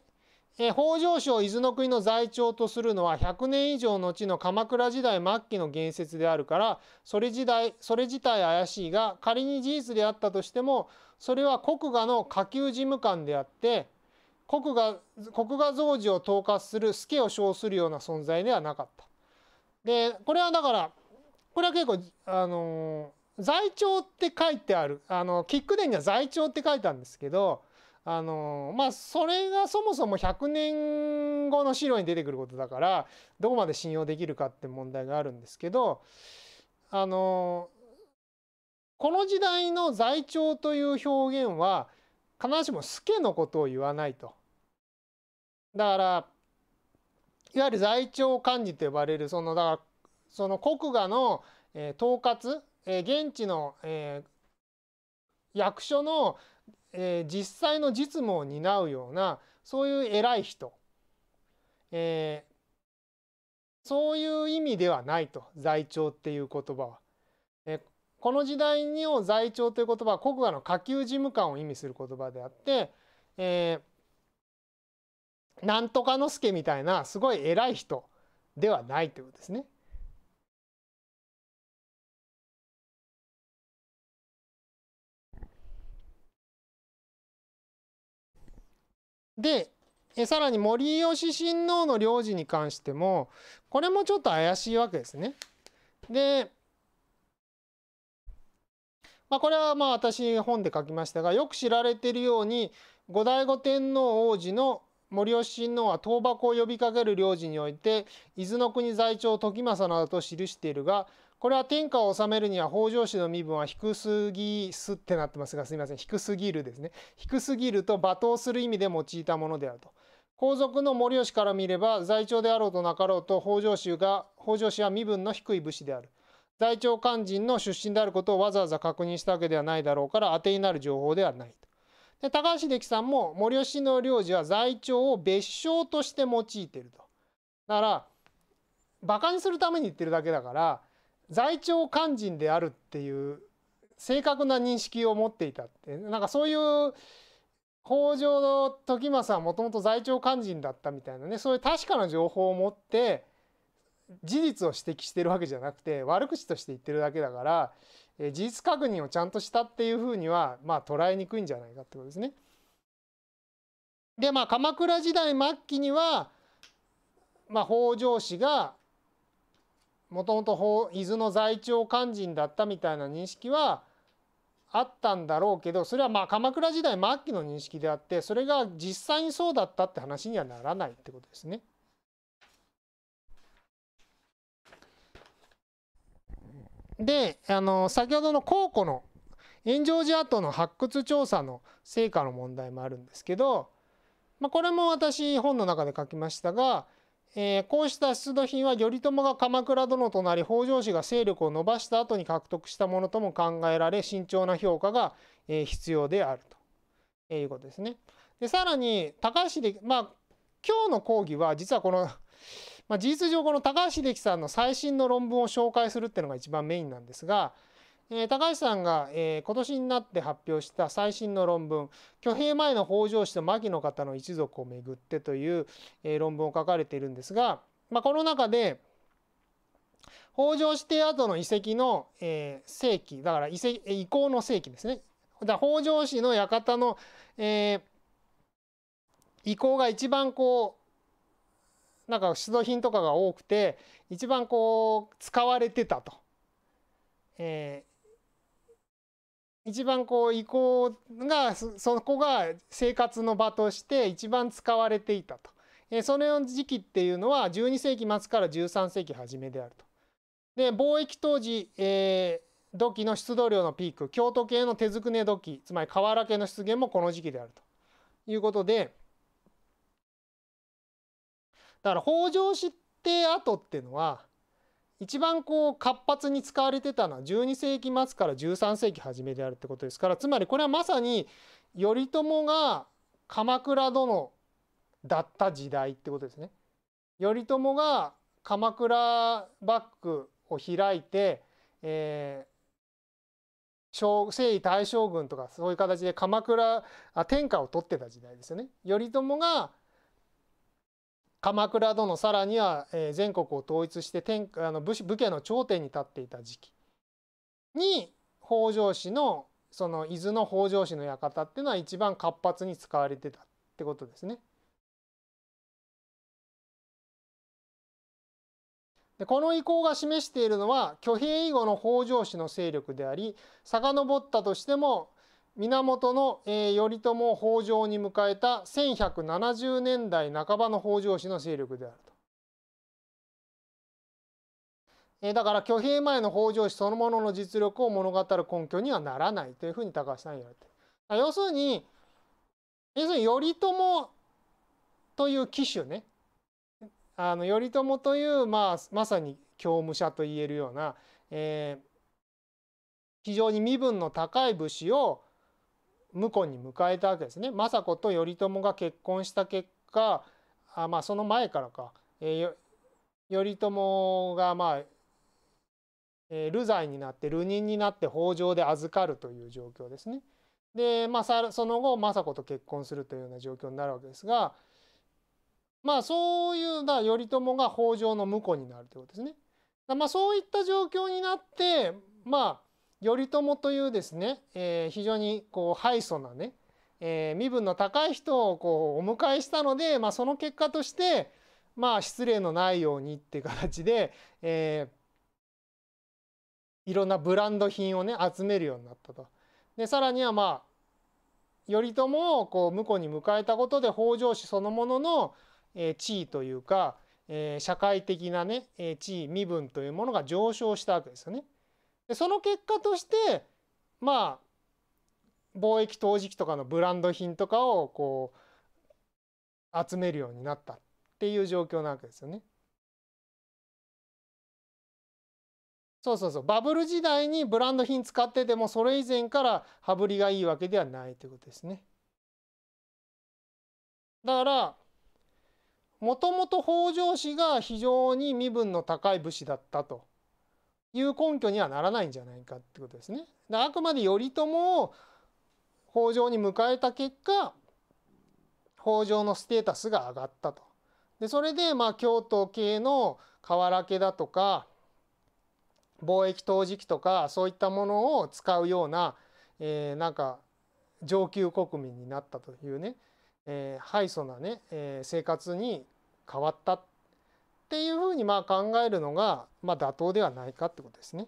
えー、北条氏を伊豆の国の在庁とするのは100年以上後の鎌倉時代末期の言説であるからそれ時代それ自体怪しいが仮に事実であったとしてもそれは国画の下級事務官であって国画国画造事を統括する助を称するような存在ではなかった。でこれはだからこれは結構あの在庁って書いてあるあのキック伝には在庁って書いたんですけどあのまあそれがそもそも100年後の資料に出てくることだからどこまで信用できるかって問題があるんですけどあのこの時代の在庁という表現は必ずしも助のことを言わないと。だからいわゆる在庁幹事と呼ばれるそのだからその国衙の、えー、統括、えー、現地の、えー、役所の、えー、実際の実務を担うようなそういう偉い人、えー、そういう意味ではないと在庁っていう言葉は。この時代にを在庁という言葉は国家の下級事務官を意味する言葉であって、えー、なんとかの助みたいなすごい偉い人ではないということですね。でえさらに森吉親王の領事に関してもこれもちょっと怪しいわけですね。でまあ、これはまあ私本で書きましたがよく知られているように後醍醐天皇王子の森吉親王は倒幕を呼びかける領事において伊豆の国在庁時政などと記しているがこれは天下を治めるには北条氏の身分は低すぎすってなってますがすみません低すぎるですね低すぎると罵倒する意味で用いたものであると。皇族の森吉から見れば在庁であろうとなかろうと北条氏が北条氏は身分の低い武士である。大腸肝心の出身であることをわざわざ確認したわけではないだろうから当てになる情報ではないと。で高橋英樹さんも森吉の領事は在庁を別称として用いてると。だから馬鹿にするために言ってるだけだから在庁肝心であるっていう正確な認識を持っていたってなんかそういう北条時政はもともと在庁肝心だったみたいなねそういう確かな情報を持って事実を指摘してるわけじゃなくて悪口として言ってるだけだから、え事実確認をちゃんとしたっていうふうにはまあ捉えにくいんじゃないかってことですね。でまあ鎌倉時代末期には、まあ、北条氏がもともと伊豆の在庁肝心だったみたいな認識はあったんだろうけどそれはまあ鎌倉時代末期の認識であってそれが実際にそうだったって話にはならないってことですね。であの先ほどの考古の炎上寺跡の発掘調査の成果の問題もあるんですけど、まあ、これも私本の中で書きましたが、えー、こうした出土品は頼朝が鎌倉殿となり北条氏が勢力を伸ばした後に獲得したものとも考えられ慎重な評価が、え必要であると、いうことですね。でさらに高橋でまあ今日の講義は実はこのまあ、事実上この高橋英樹さんの最新の論文を紹介するっていうのが一番メインなんですが、えー、高橋さんが、えー、今年になって発表した最新の論文「挙兵前の北条氏と牧の方の一族をめぐって」という、えー、論文を書かれているんですが、まあ、この中で北条氏邸跡の遺跡の、えー、世紀だから遺跡遺構の世紀ですね。だ北条氏の館の、えー、遺構が一番こうなんか出土品とかが多くて一番こう使われてたと、えー、一番こう遺構がそこが生活の場として一番使われていたと、えー、その時期っていうのは12世紀末から13世紀初めであると。で貿易当時、えー、土器の出土量のピーク京都系の手作ね土器つまり瓦系の出現もこの時期であるということで。だから北条氏って後っていうのは一番こう活発に使われてたのは12世紀末から13世紀初めであるってことですからつまりこれはまさに頼朝が鎌倉殿だった時代ってことですね。頼朝が鎌倉幕府を開いて、えー、征夷大将軍とかそういう形で鎌倉あ天下を取ってた時代ですよね。頼朝が鎌倉殿さらには、え全国を統一して天あの武武家の頂点に立っていた時期に北条氏のその伊豆の北条氏の館っていうのは一番活発に使われてたってことですね。でこの意向が示しているのは挙兵以後の北条氏の勢力であり遡ったとしても源の、えー、頼朝北条に迎えた1170年代半ばの北条氏の勢力であると。えー、だから挙兵前の北条氏そのものの実力を物語る根拠にはならないというふうに高橋さん言われてる。要するに要するに頼朝という騎手ねあの頼朝という、まあ、まさに教務者といえるような、えー、非常に身分の高い武士を婿に迎えたわけですね政子と頼朝が結婚した結果あまあその前からか、えー、頼朝がまあ、え流罪になって流人になって北条で預かるという状況ですね。で、まあ、その後政子と結婚するというような状況になるわけですがまあそういうな頼朝が北条の婿になるということですね。まあ、そういった状況になってまあ頼朝というですね、えー、非常にこう敗訴なね、えー、身分の高い人をこうお迎えしたので、まあ、その結果として、まあ、失礼のないようにって形で、えー、いろんなブランド品をね集めるようになったと。でさらにはまあ頼朝をこう婿に迎えたことで北条氏そのものの、えー、地位というか、えー、社会的なね、えー、地位身分というものが上昇したわけですよね。その結果としてまあ貿易陶磁器とかのブランド品とかをこう集めるようになったっていう状況なわけですよね。そうそうそうバブル時代にブランド品使っててもそれ以前から羽振りがいいわけではないということですね。だからもともと北条氏が非常に身分の高い武士だったという根拠にはならないんじゃないかってことですね。あくまで頼朝を北条に迎えた結果北条のステータスが上がったと。でそれでまあ京都系の瓦家だとか貿易陶磁器とかそういったものを使うような、えー、なんか上級国民になったというね、えー、敗訴なね、えー、生活に変わったっていうふうにまあ考えるのがまあ妥当ではないかってことですね。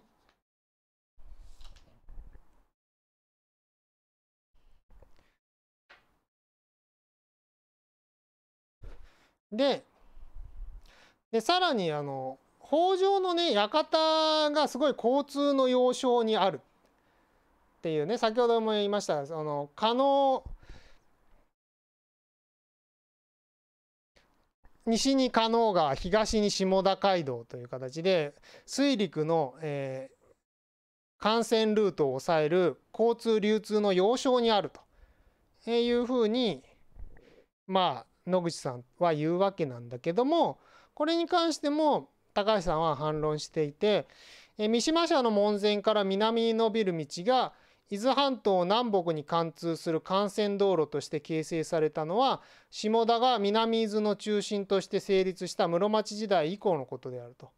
ででさらにあの北条のね館がすごい交通の要衝にあるっていうね先ほども言いましたあの狩野西に加納川東に下田街道という形で水陸の、えー、幹線ルートを抑える交通流通の要衝にあるというふうにまあ野口さんは言うわけなんだけどもこれに関しても高橋さんは反論していて、えー、三島社の門前から南に伸びる道が伊豆半島を南北に貫通する幹線道路として形成されたのは下田が南伊豆の中心として成立した室町時代以降のことであると。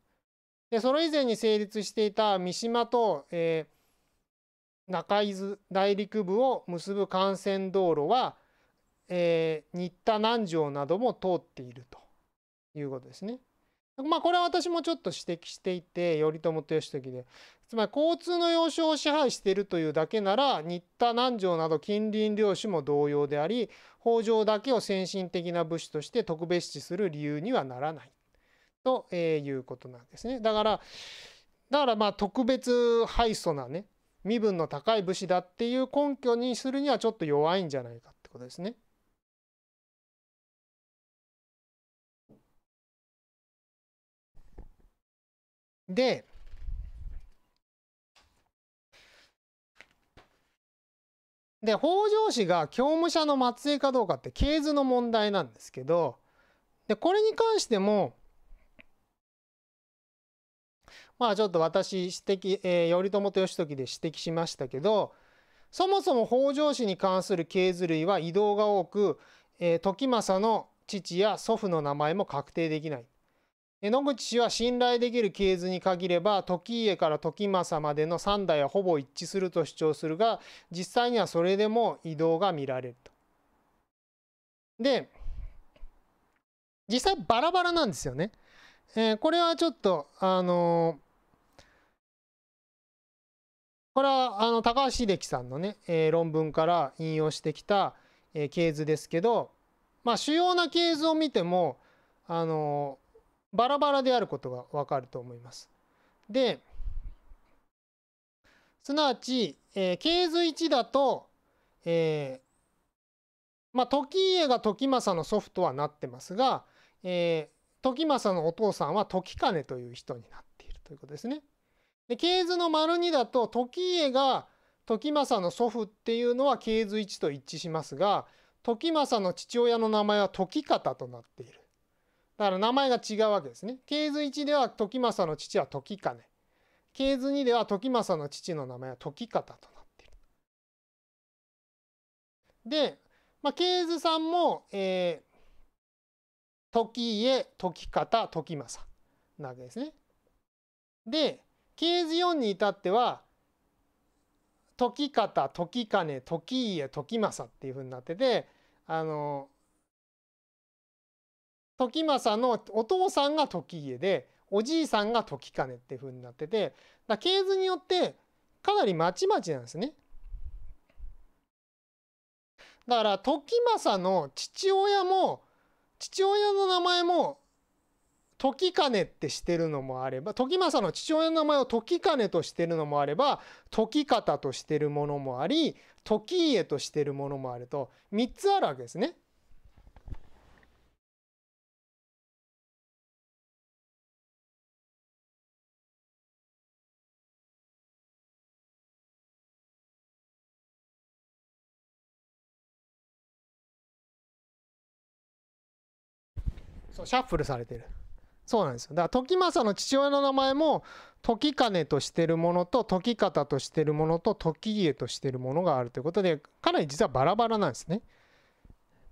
でそれ以前に成立していた三島と、えー、中伊豆内陸部を結ぶ幹線道路は、えー、新田南条なども通っているということですね。まあこれは私もちょっと指摘していて頼朝と義時でつまり交通の要衝を支配しているというだけなら新田南條など近隣領主も同様であり北条だけを先進的な武士として特別視する理由にはならないということなんですね。だからだからまあ特別敗訴なね身分の高い武士だっていう根拠にするにはちょっと弱いんじゃないかってことですね。で、で、北条氏が教務者の末裔かどうかって系図の問題なんですけど、で、これに関しても、まあちょっと私指摘、えー、頼朝と義時で指摘しましたけど、そもそも北条氏に関する系図類は移動が多く、えー、時政の父や祖父の名前も確定できない。野口氏は信頼できる系図に限れば時家から時政までの3代はほぼ一致すると主張するが実際にはそれでも移動が見られると。で実際バラバラなんですよね。えー、これはちょっとあのー、これはあの高橋秀樹さんのね、えー、論文から引用してきた、えー、系図ですけど、まあ、主要な系図を見てもあのーバラバラであることがわかると思います。で、すなわち、えー、図1だと、えー、まあ、時家が時政の祖父とはなってますが、えー、時政のお父さんは時金という人になっているということですね。で系図の丸2だと時家が時政の祖父っていうのは系図1と一致しますが時政の父親の名前は時方となっている。だから名前が違うわけですね。系図1では時政の父は時金。系図2では時政の父の名前は時方となっている。で、まあ、系図さんも、えー、時家、時方、時政なわけですね。で、系図4に至っては、時方、時金、時家、時政っていうふうになってて、あの、時政のお父さんが時家でおじいさんが時金っていう風になっててだ系図によってかなりまちまちなんですね。だから時政の父親も父親の名前も時金ってしてるのもあれば時政の父親の名前を時金としてるのもあれば時方としてるものもあり時家としてるものもあると3つあるわけですね。そうシャッフルされてるそうなんですよだから時政の父親の名前も時金としてるものと時方としてるものと時家としてるものがあるということでかなり実はバラバラなんですね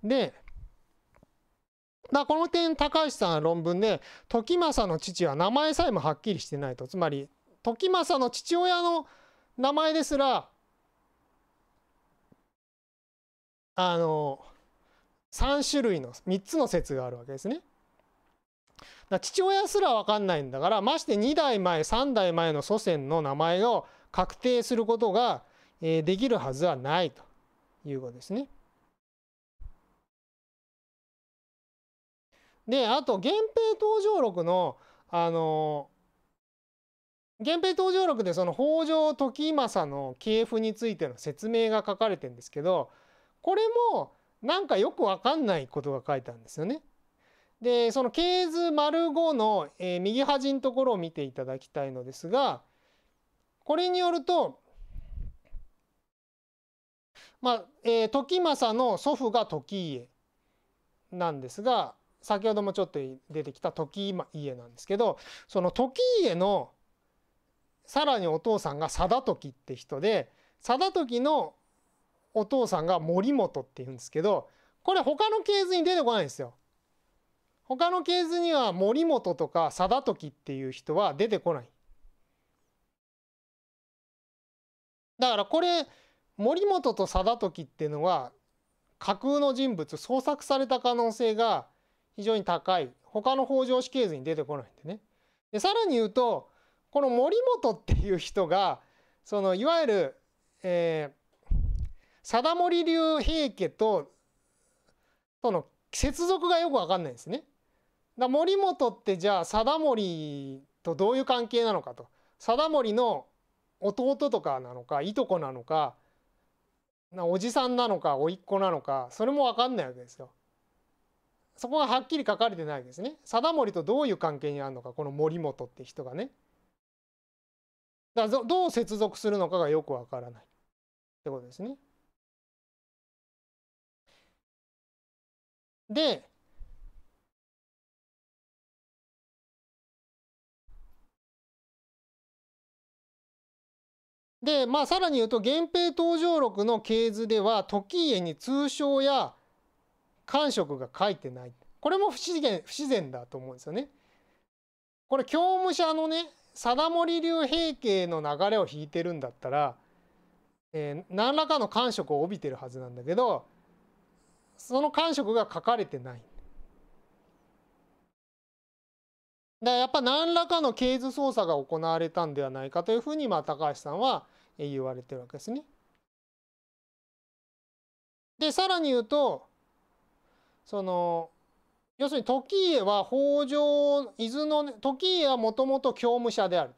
でだこの点高橋さん論文で時政の父は名前さえもはっきりしてないとつまり時政の父親の名前ですらあの3種類の3つの説があるわけですね。だ父親すら分かんないんだからまして2代前3代前の祖先の名前を確定することができるはずはないということですね。であと源平登場録のあの源平登場録でその北条時政の系譜についての説明が書かれてるんですけどこれもなんかよく分かんないことが書いてあるんですよね。でその経図丸5の、えー、右端のところを見ていただきたいのですがこれによると、まあえー、時政の祖父が時家なんですが先ほどもちょっと出てきた時家なんですけどその時家のさらにお父さんが貞時って人で貞時のお父さんが森本っていうんですけどこれ他の系図に出てこないんですよ。他の系図には森本とか貞時っていう人は出てこないだからこれ森本と貞時っていうのは架空の人物創作された可能性が非常に高い他の北条氏系図に出てこないんでねでさらに言うとこの森本っていう人がそのいわゆる、えー、貞森流平家ととの接続がよく分かんないんですね。だ森本ってじゃあ貞森とどういう関係なのかと貞森の弟とかなのかいとこなのかなおじさんなのか甥っ子なのかそれも分かんないわけですよ。そこがはっきり書かれてないですね。貞森とどういう関係にあるのかこの森本って人がね。だどう接続するのかがよくわからないってことですね。でで、まあ、さらに言うと、源平登場録の系図では、時家に通称や官職が書いてない。これも不自然、不自然だと思うんですよね。これ、教務者のね、貞森流平家の流れを引いてるんだったら、えー、何らかの官職を帯びてるはずなんだけど、その官職が書かれてない。だやっぱ何らかの経図操作が行われたんではないかというふうにまあ高橋さんは言われてるわけですね。でさらに言うとその要するに時家は北条伊豆の、ね、時家はもともと教務者である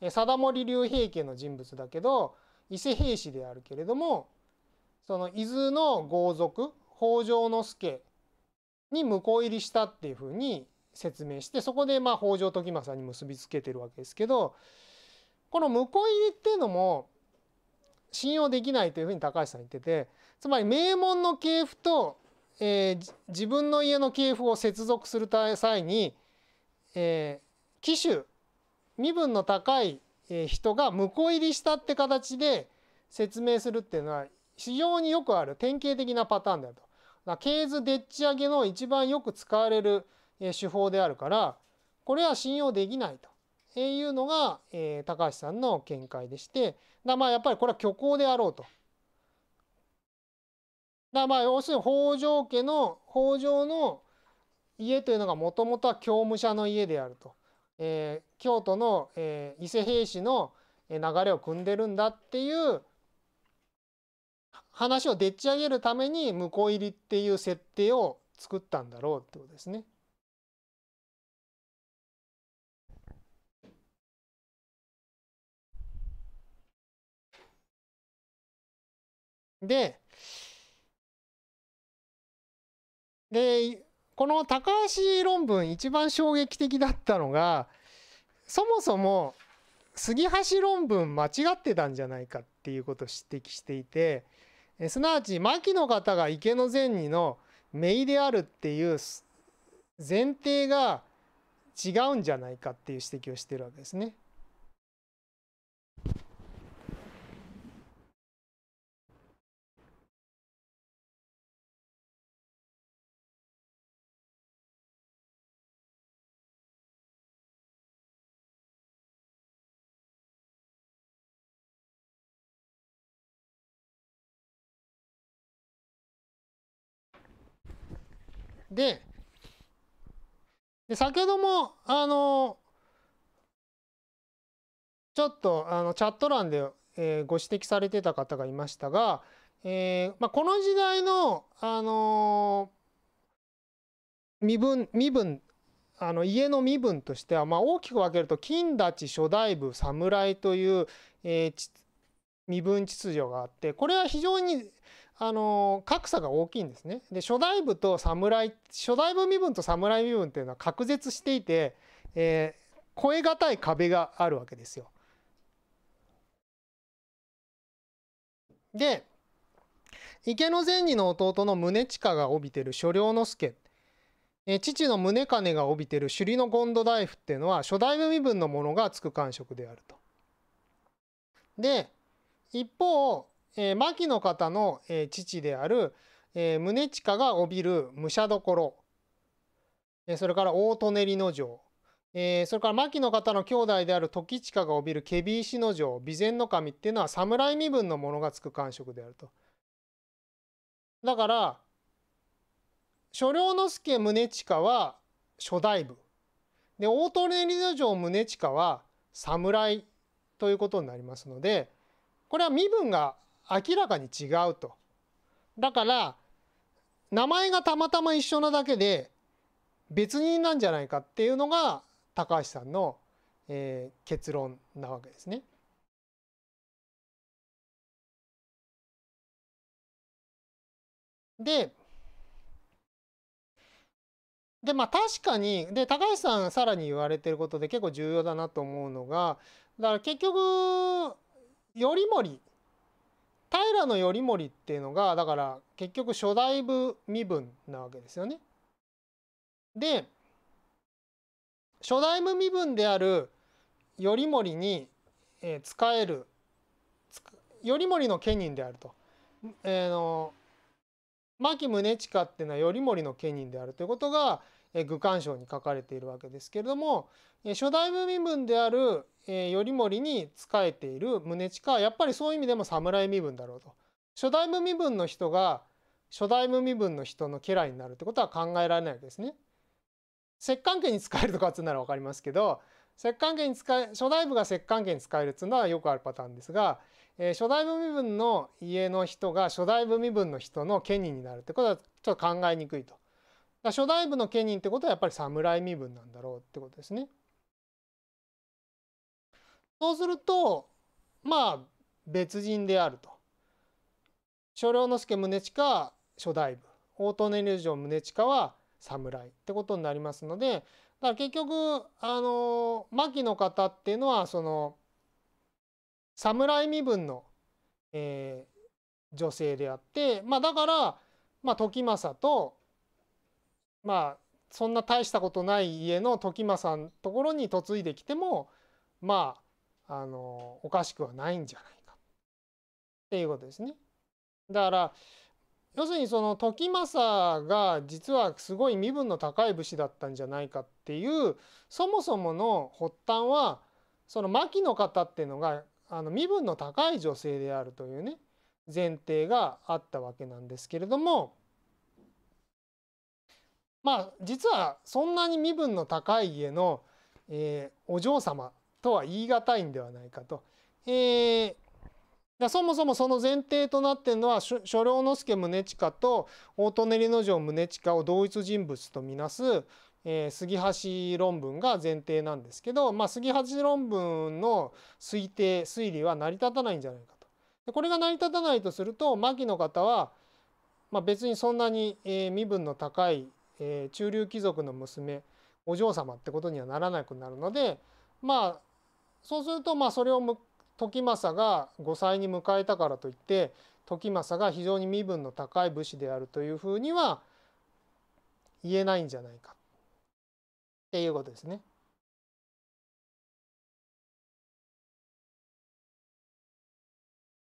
と貞森竜平家の人物だけど伊勢平氏であるけれどもその伊豆の豪族北条之助に婿入りしたっていうふうに説明してそこでまあ北条時政に結びつけてるわけですけどこの婿入りっていうのも信用できないというふうに高橋さん言っててつまり名門の系譜と、えー、自分の家の系譜を接続する際に、えー、機種身分の高い人が婿入りしたって形で説明するっていうのは非常によくある典型的なパターンだと。だ系図でっち上げの一番よく使われる手法であるからこれは信用できないと。いうのが、えー、高橋さんの見解でしてだまあやっぱりこれは虚構であろうと。だまあ要するに北条家の北条の家というのがもともとは教務者の家であると、えー、京都の、えー、伊勢平氏の流れを組んでるんだっていう話をでっち上げるために婿入りっていう設定を作ったんだろうってことですね。で、で、この高橋論文一番衝撃的だったのが、そもそも杉橋論文間違ってたんじゃないかっていうことを指摘していて、すなわち牧の方が池の善にの姪であるっていう前提が違うんじゃないかっていう指摘をしてるわけですね。でで先ほどもあのちょっとあのチャット欄で、えー、ご指摘されてた方がいましたが、えーまあ、この時代の、あのー、身分身分あの家の身分としては、まあ、大きく分けると金立初代部侍という、えー、身分秩序があってこれは非常にあの格差が大きいんですね。で初代部と侍初代部身分と侍身分っていうのは隔絶していて、えー、越え難い壁があるわけですよ。で池の善二の弟の宗近が帯びてる所領之助え父の宗兼が帯びてる首里の権土大夫っていうのは初代部身分のものがつく官職であると。で一方えー、牧の方の、えー、父である、えー、宗近が帯びる武者所、えー、それから大舎練の城、えー、それから牧の方の兄弟である時近が帯びるケビ石の城備前の神っていうのは侍身分のものがつく官職であると。だから所領之助宗近は初代部で大舎練の城宗近は侍ということになりますのでこれは身分が明らかに違うと。だから名前がたまたま一緒なだけで別人なんじゃないかっていうのが高橋さんの、えー、結論なわけですね。ででまあ確かにで高橋さんがさらに言われてることで結構重要だなと思うのがだから結局頼盛平頼盛っていうのがだから結局初代部身分なわけですよね。で初代部身分である頼盛に、えー、仕える頼盛の家人であると。えー、の牧宗近っていうのは頼盛の家人であるということが、えー、愚官賞に書かれているわけですけれども、えー、初代部身分であるえー、頼盛に仕えている宗近はやっぱりそういう意味でも侍身分だろうと。初代無身分の人が初代無身分の人の家来になるってことは考えられないわけですね。摂関家に使えるとかっつうなら分かりますけど摂関家に使え初代部が摂関家に使えるっつうのはよくあるパターンですが、えー、初代部身分の家の人が初代部身分の人の家人になるってことはちょっと考えにくいと。初代部の家人ってことはやっぱり侍身分なんだろうってことですね。そうするとまあ別人であると。所領之助宗近初代部大利根城宗近は侍ってことになりますのでだから結局あの牧の方っていうのはその侍身分の、えー、女性であってまあだから、まあ、時政とまあそんな大したことない家の時政のところに嫁いできてもまああのおかしくはないんじゃないかっていうことですね。だから要するにその時政が実はすごい身分の高い武士だったんじゃないかっていうそもそもの発端はその牧の方っていうのがあの身分の高い女性であるというね前提があったわけなんですけれどもまあ実はそんなに身分の高い家の、えお嬢様とは言い難いんではないかと。えーそもそもその前提となっているのは所領之助宗近と大利練城宗近を同一人物とみなす、えー、杉橋論文が前提なんですけど、まあ、杉橋論文の推定推理は成り立たないんじゃないかと。これが成り立たないとすると牧の方は、まあ、別にそんなに、えー、身分の高い、えー、中流貴族の娘お嬢様ってことにはならなくなるのでまあそうするとまあそれを時政が5歳に迎えたからといって時政が非常に身分の高い武士であるというふうには言えないんじゃないかっていうことですね。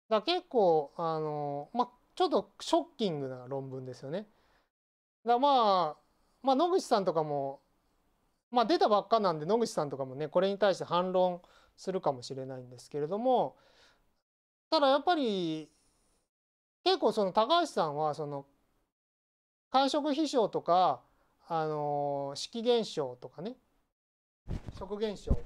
だ結構あの、まあ、ちょっとショッキングな論文ですよね。だまあ、まあ、野口さんとかも、まあ、出たばっかなんで野口さんとかもねこれに対して反論するかもしれないんですけれどもただやっぱり結構その高橋さんはその間食飛翔とかあの色現象とかね食現象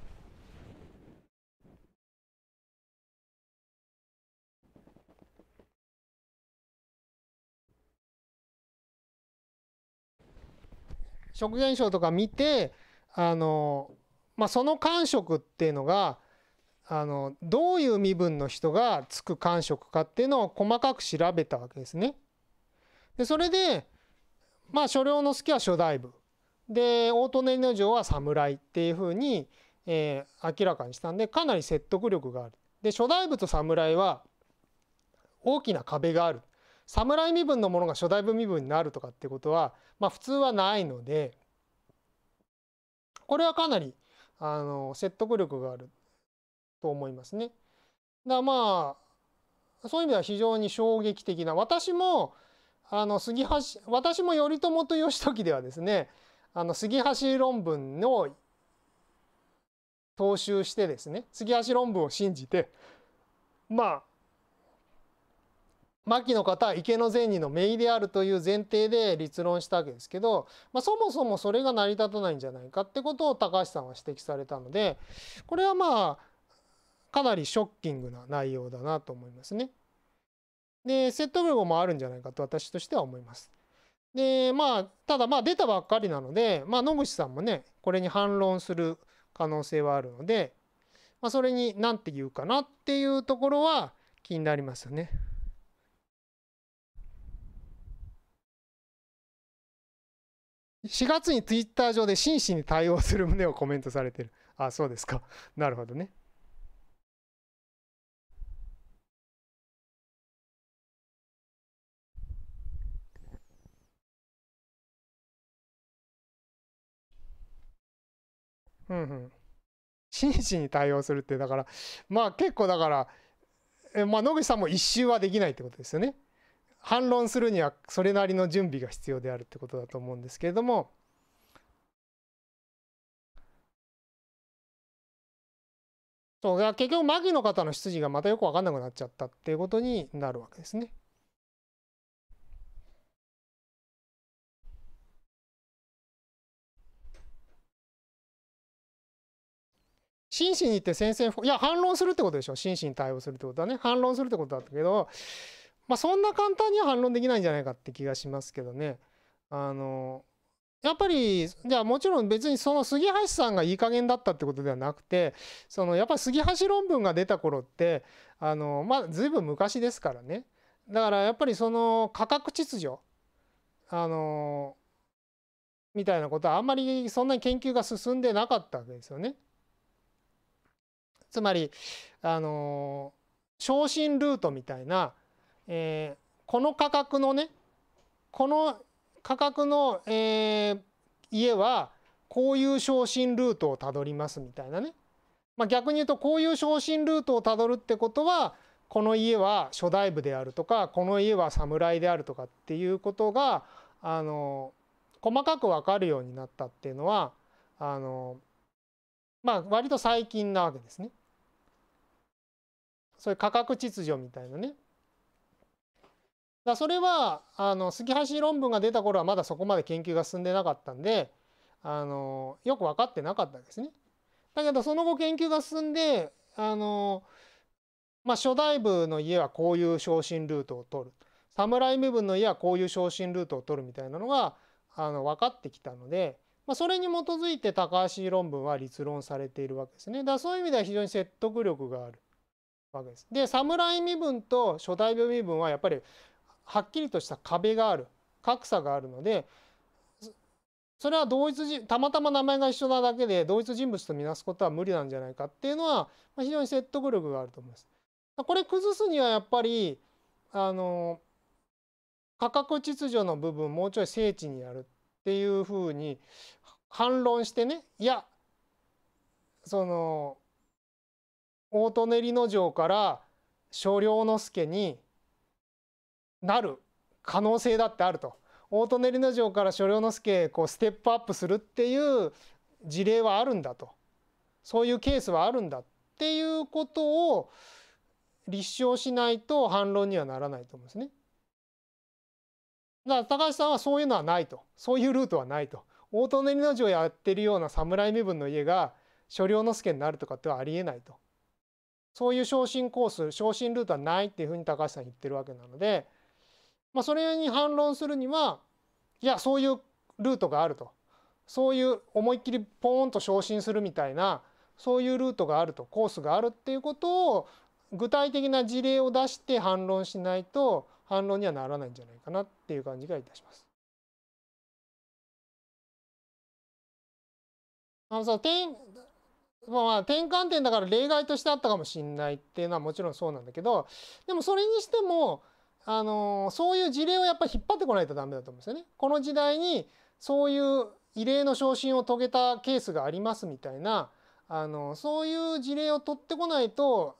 食現象とか見てあの、まあ、その感触っていうのがあのどういう身分の人がつく官職かっていうのを細かく調べたわけですね。でそれでまあ所領の助は初代部で大利根の城は侍っていうふうに、えー、明らかにしたんでかなり説得力がある。で初代部と侍は大きな壁がある。侍身分のものが初代部身分になるとかってことは、まあ、普通はないのでこれはかなりあの説得力がある。と思いますね。だまあそういう意味では非常に衝撃的な私もあの杉橋私も頼朝と義時ではですねあの杉橋論文の踏襲してですね杉橋論文を信じてまあ牧の方は池の善人の姪であるという前提で立論したわけですけど、まあ、そもそもそれが成り立たないんじゃないかってことを高橋さんは指摘されたのでこれはまあかなりショッキングな内容だなと思いますね。で、説得力もあるんじゃないかと私としては思います。で、まあ、ただまあ出たばっかりなので、まあ野口さんもね、これに反論する可能性はあるので、まあ、それに何て言うかなっていうところは気になりますよね。4月にツイッター上で真摯に対応する旨をコメントされてる。あ、そうですか。なるほどね。うんうん、真摯に対応するってだからまあ結構だからえ、まあ、野口さんも一周はできないってことですよね。反論するにはそれなりの準備が必要であるってことだと思うんですけれども。そう結局マギの方の出自がまたよく分かんなくなっちゃったっていうことになるわけですね。真摯に言って宣戦いや反論するってことでしょ真摯に対応するってことはね反論するってことだったけどまあそんな簡単には反論できないんじゃないかって気がしますけどねあのやっぱりじゃあもちろん別にその杉橋さんがいい加減だったってことではなくてそのやっぱり杉橋論文が出た頃ってあのまあ随分昔ですからねだからやっぱりその価格秩序あのみたいなことはあんまりそんなに研究が進んでなかったわけですよね。つまりあの昇進ルートみたいな、えー、この価格のねこの価格の、えー、家はこういう昇進ルートをたどりますみたいなね、まあ、逆に言うとこういう昇進ルートをたどるってことはこの家は初代部であるとかこの家は侍であるとかっていうことがあの細かく分かるようになったっていうのはあのまあ割と最近なわけですね。そういう価格秩序みたいなねだそれはあの杉橋論文が出た頃はまだそこまで研究が進んでなかったんであのよく分かってなかったですね。だけどその後研究が進んであの、まあ、初代部の家はこういう昇進ルートを取る侍身分の家はこういう昇進ルートを取るみたいなのがあの分かってきたので、まあ、それに基づいて高橋論文は立論されているわけですね。だそういう意味では非常に説得力がある。わけです。で侍身分と諸大病身分はやっぱりはっきりとした壁がある格差があるのでそれは同一人たまたま名前が一緒なだけで同一人物とみなすことは無理なんじゃないかっていうのは、まあ、非常に説得力があると思います。これ崩すにはやっぱりあの価格秩序の部分もうちょい精緻にやるっていうふうに反論してねいやその大利根里城から所領之助になる可能性だってあると大利根里城から所領之助へこうステップアップするっていう事例はあるんだとそういうケースはあるんだっていうことを立証しないと反論にはならないと思うんですね。だから高橋さんはそういうのはないとそういうルートはないと大利根里城やってるような侍身分の家が所領之助になるとかってはありえないとそういう昇進コース昇進ルートはないっていうふうに高橋さん言ってるわけなので、まあ、それに反論するにはいやそういうルートがあるとそういう思いっきりポーンと昇進するみたいなそういうルートがあるとコースがあるっていうことを具体的な事例を出して反論しないと反論にはならないんじゃないかなっていう感じがいたします。あのさまあ、転換点だから例外としてあったかもしんないっていうのはもちろんそうなんだけどでもそれにしてもあのそういう事例をやっぱり引っ張ってこないとダメだと思うんですよね。この時代にそういう異例の昇進を遂げたケースがありますみたいなあのそういう事例を取ってこないと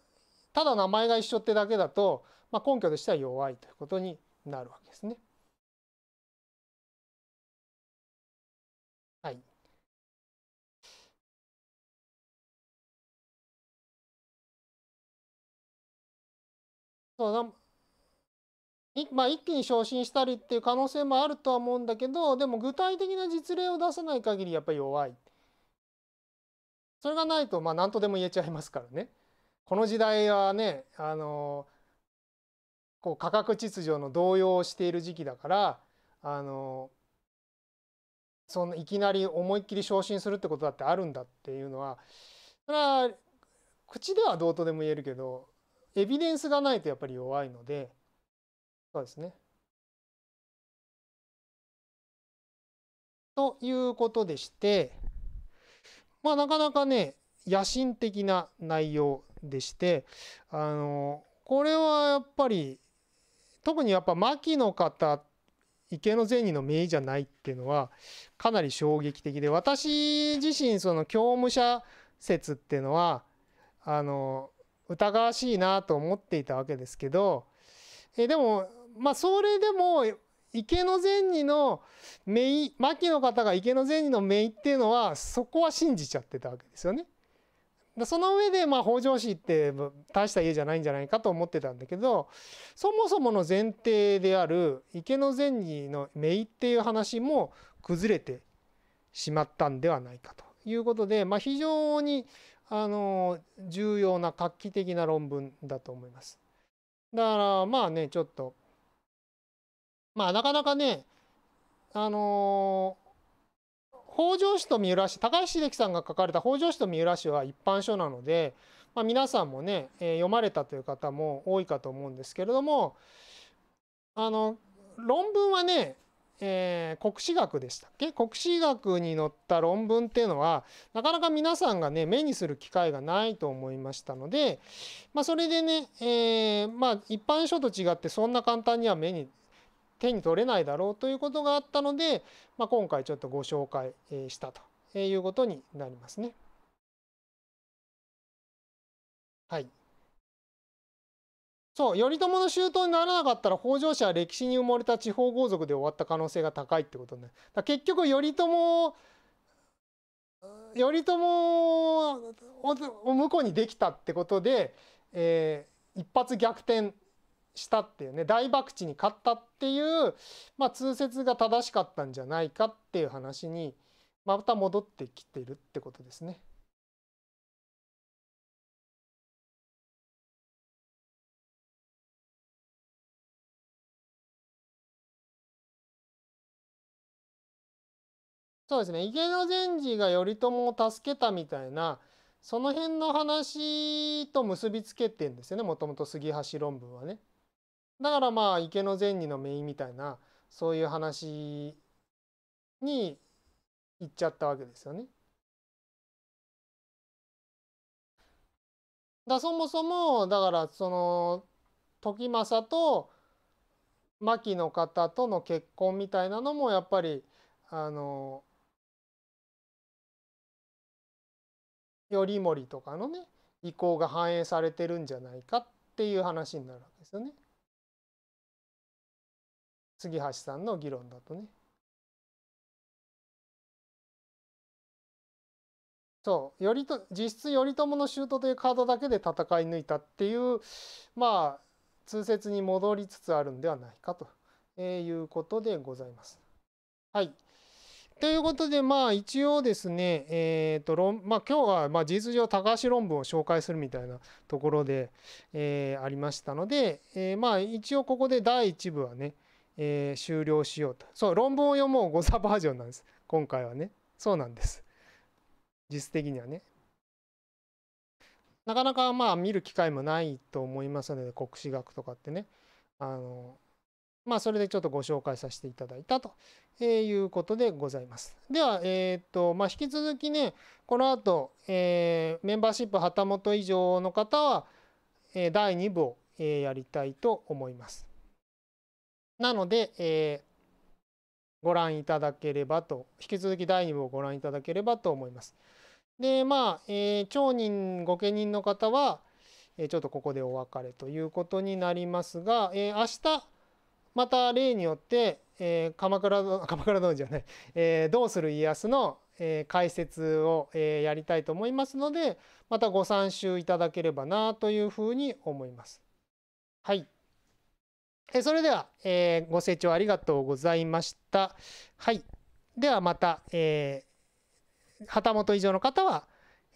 ただ名前が一緒ってだけだと、まあ、根拠としては弱いということになるわけですね。そうだまあ、一気に昇進したりっていう可能性もあるとは思うんだけどでも具体的な実例を出さない限りやっぱり弱いそれがないとまあ何とでも言えちゃいますからねこの時代はねあのこう価格秩序の動揺をしている時期だからあのそのいきなり思いっきり昇進するってことだってあるんだっていうのはそれは口ではどうとでも言えるけどエビデンスがないとやっぱり弱いのでそうですね。ということでしてまあなかなかね野心的な内容でしてあのこれはやっぱり特にやっぱ牧の方池の善人の名医じゃないっていうのはかなり衝撃的で私自身その教務者説っていうのはあの疑わしいなと思っていたわけですけど、えでもまあそれでも池の善人の名牧の方が池の善人の名っていうのはそこは信じちゃってたわけですよね。その上でまあ北条氏って大した家じゃないんじゃないかと思ってたんだけどそもそもの前提である池の善人の名っていう話も崩れてしまったんではないかということで、まあ、非常にあの重要な画期的な論文だと思います。だからまあねちょっとまあなかなかねあの北条氏と三浦氏高橋英樹さんが書かれた北条氏と三浦氏は一般書なので、まあ、皆さんもね、えー、読まれたという方も多いかと思うんですけれどもあの論文はねえー、国史学でしたっけ国史学に載った論文っていうのはなかなか皆さんがね目にする機会がないと思いましたので、まあ、それでね、えー、まあ、一般書と違ってそんな簡単には目に手に取れないだろうということがあったので、まあ、今回ちょっとご紹介したということになりますね。はいそう頼朝の周到にならなかったら北条氏は歴史に埋もれた地方豪族で終わった可能性が高いってことね。だ結局頼朝頼朝を向こうにできたってことで、えー、一発逆転したっていうね大博打に勝ったっていう、まあ、通説が正しかったんじゃないかっていう話にまた戻ってきてるってことですね。そうですね池の善治が頼朝を助けたみたいなその辺の話と結びつけてんですよねもともと杉橋論文はね。だからまあ池の善治の名医みたいなそういう話に行っちゃったわけですよね。だそもそもだからその時政と牧の方との結婚みたいなのもやっぱりあの頼盛とかのね意向が反映されてるんじゃないかっていう話になるわけですよね。杉橋さんの議論だとね。そう頼と実質頼朝の舅というカードだけで戦い抜いたっていうまあ通説に戻りつつあるんではないかということでございます。はい。ということで、まあ、一応ですね、えーと論まあ、今日はまあ事実上高橋論文を紹介するみたいなところで、えー、ありましたので、えー、まあ一応ここで第1部はね、えー、終了しようとそう論文を読もう誤差バージョンなんです今回はねそうなんです実質的にはねなかなかまあ見る機会もないと思いますので国史学とかってねあのまあ、それでちょっとご紹介させていただいたということでございます。では、えっ、と、まあ、引き続きね、この後、えー、メンバーシップ旗本以上の方は、えー、第2部を、えー、やりたいと思います。なので、えー、ご覧いただければと、引き続き第2部をご覧いただければと思います。で、まあ、えー、町人、御家人の方は、えー、ちょっとここでお別れということになりますが、えー、明日、また例によって、えー、鎌倉殿 鎌倉殿じゃない、えー、どうする家康の、えー、解説を、えー、やりたいと思いますのでまたご参集いただければなというふうに思います。はい、えー、それでは、えー、ご清聴ありがとうございました。はいではまた、えー、旗本以上の方は、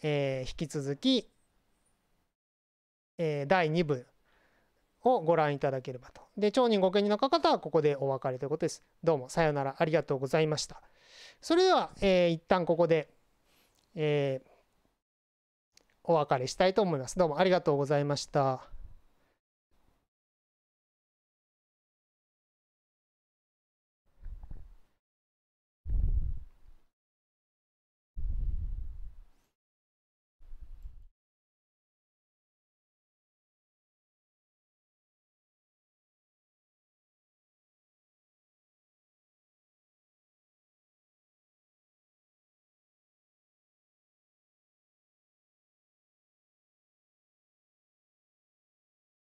えー、引き続き、えー、第2部をご覧いただければとで、町人ご家人の方はここでお別れということです。どうもさよならありがとうございました。それでは、えー、一旦ここで、えー、お別れしたいと思います。どうもありがとうございました。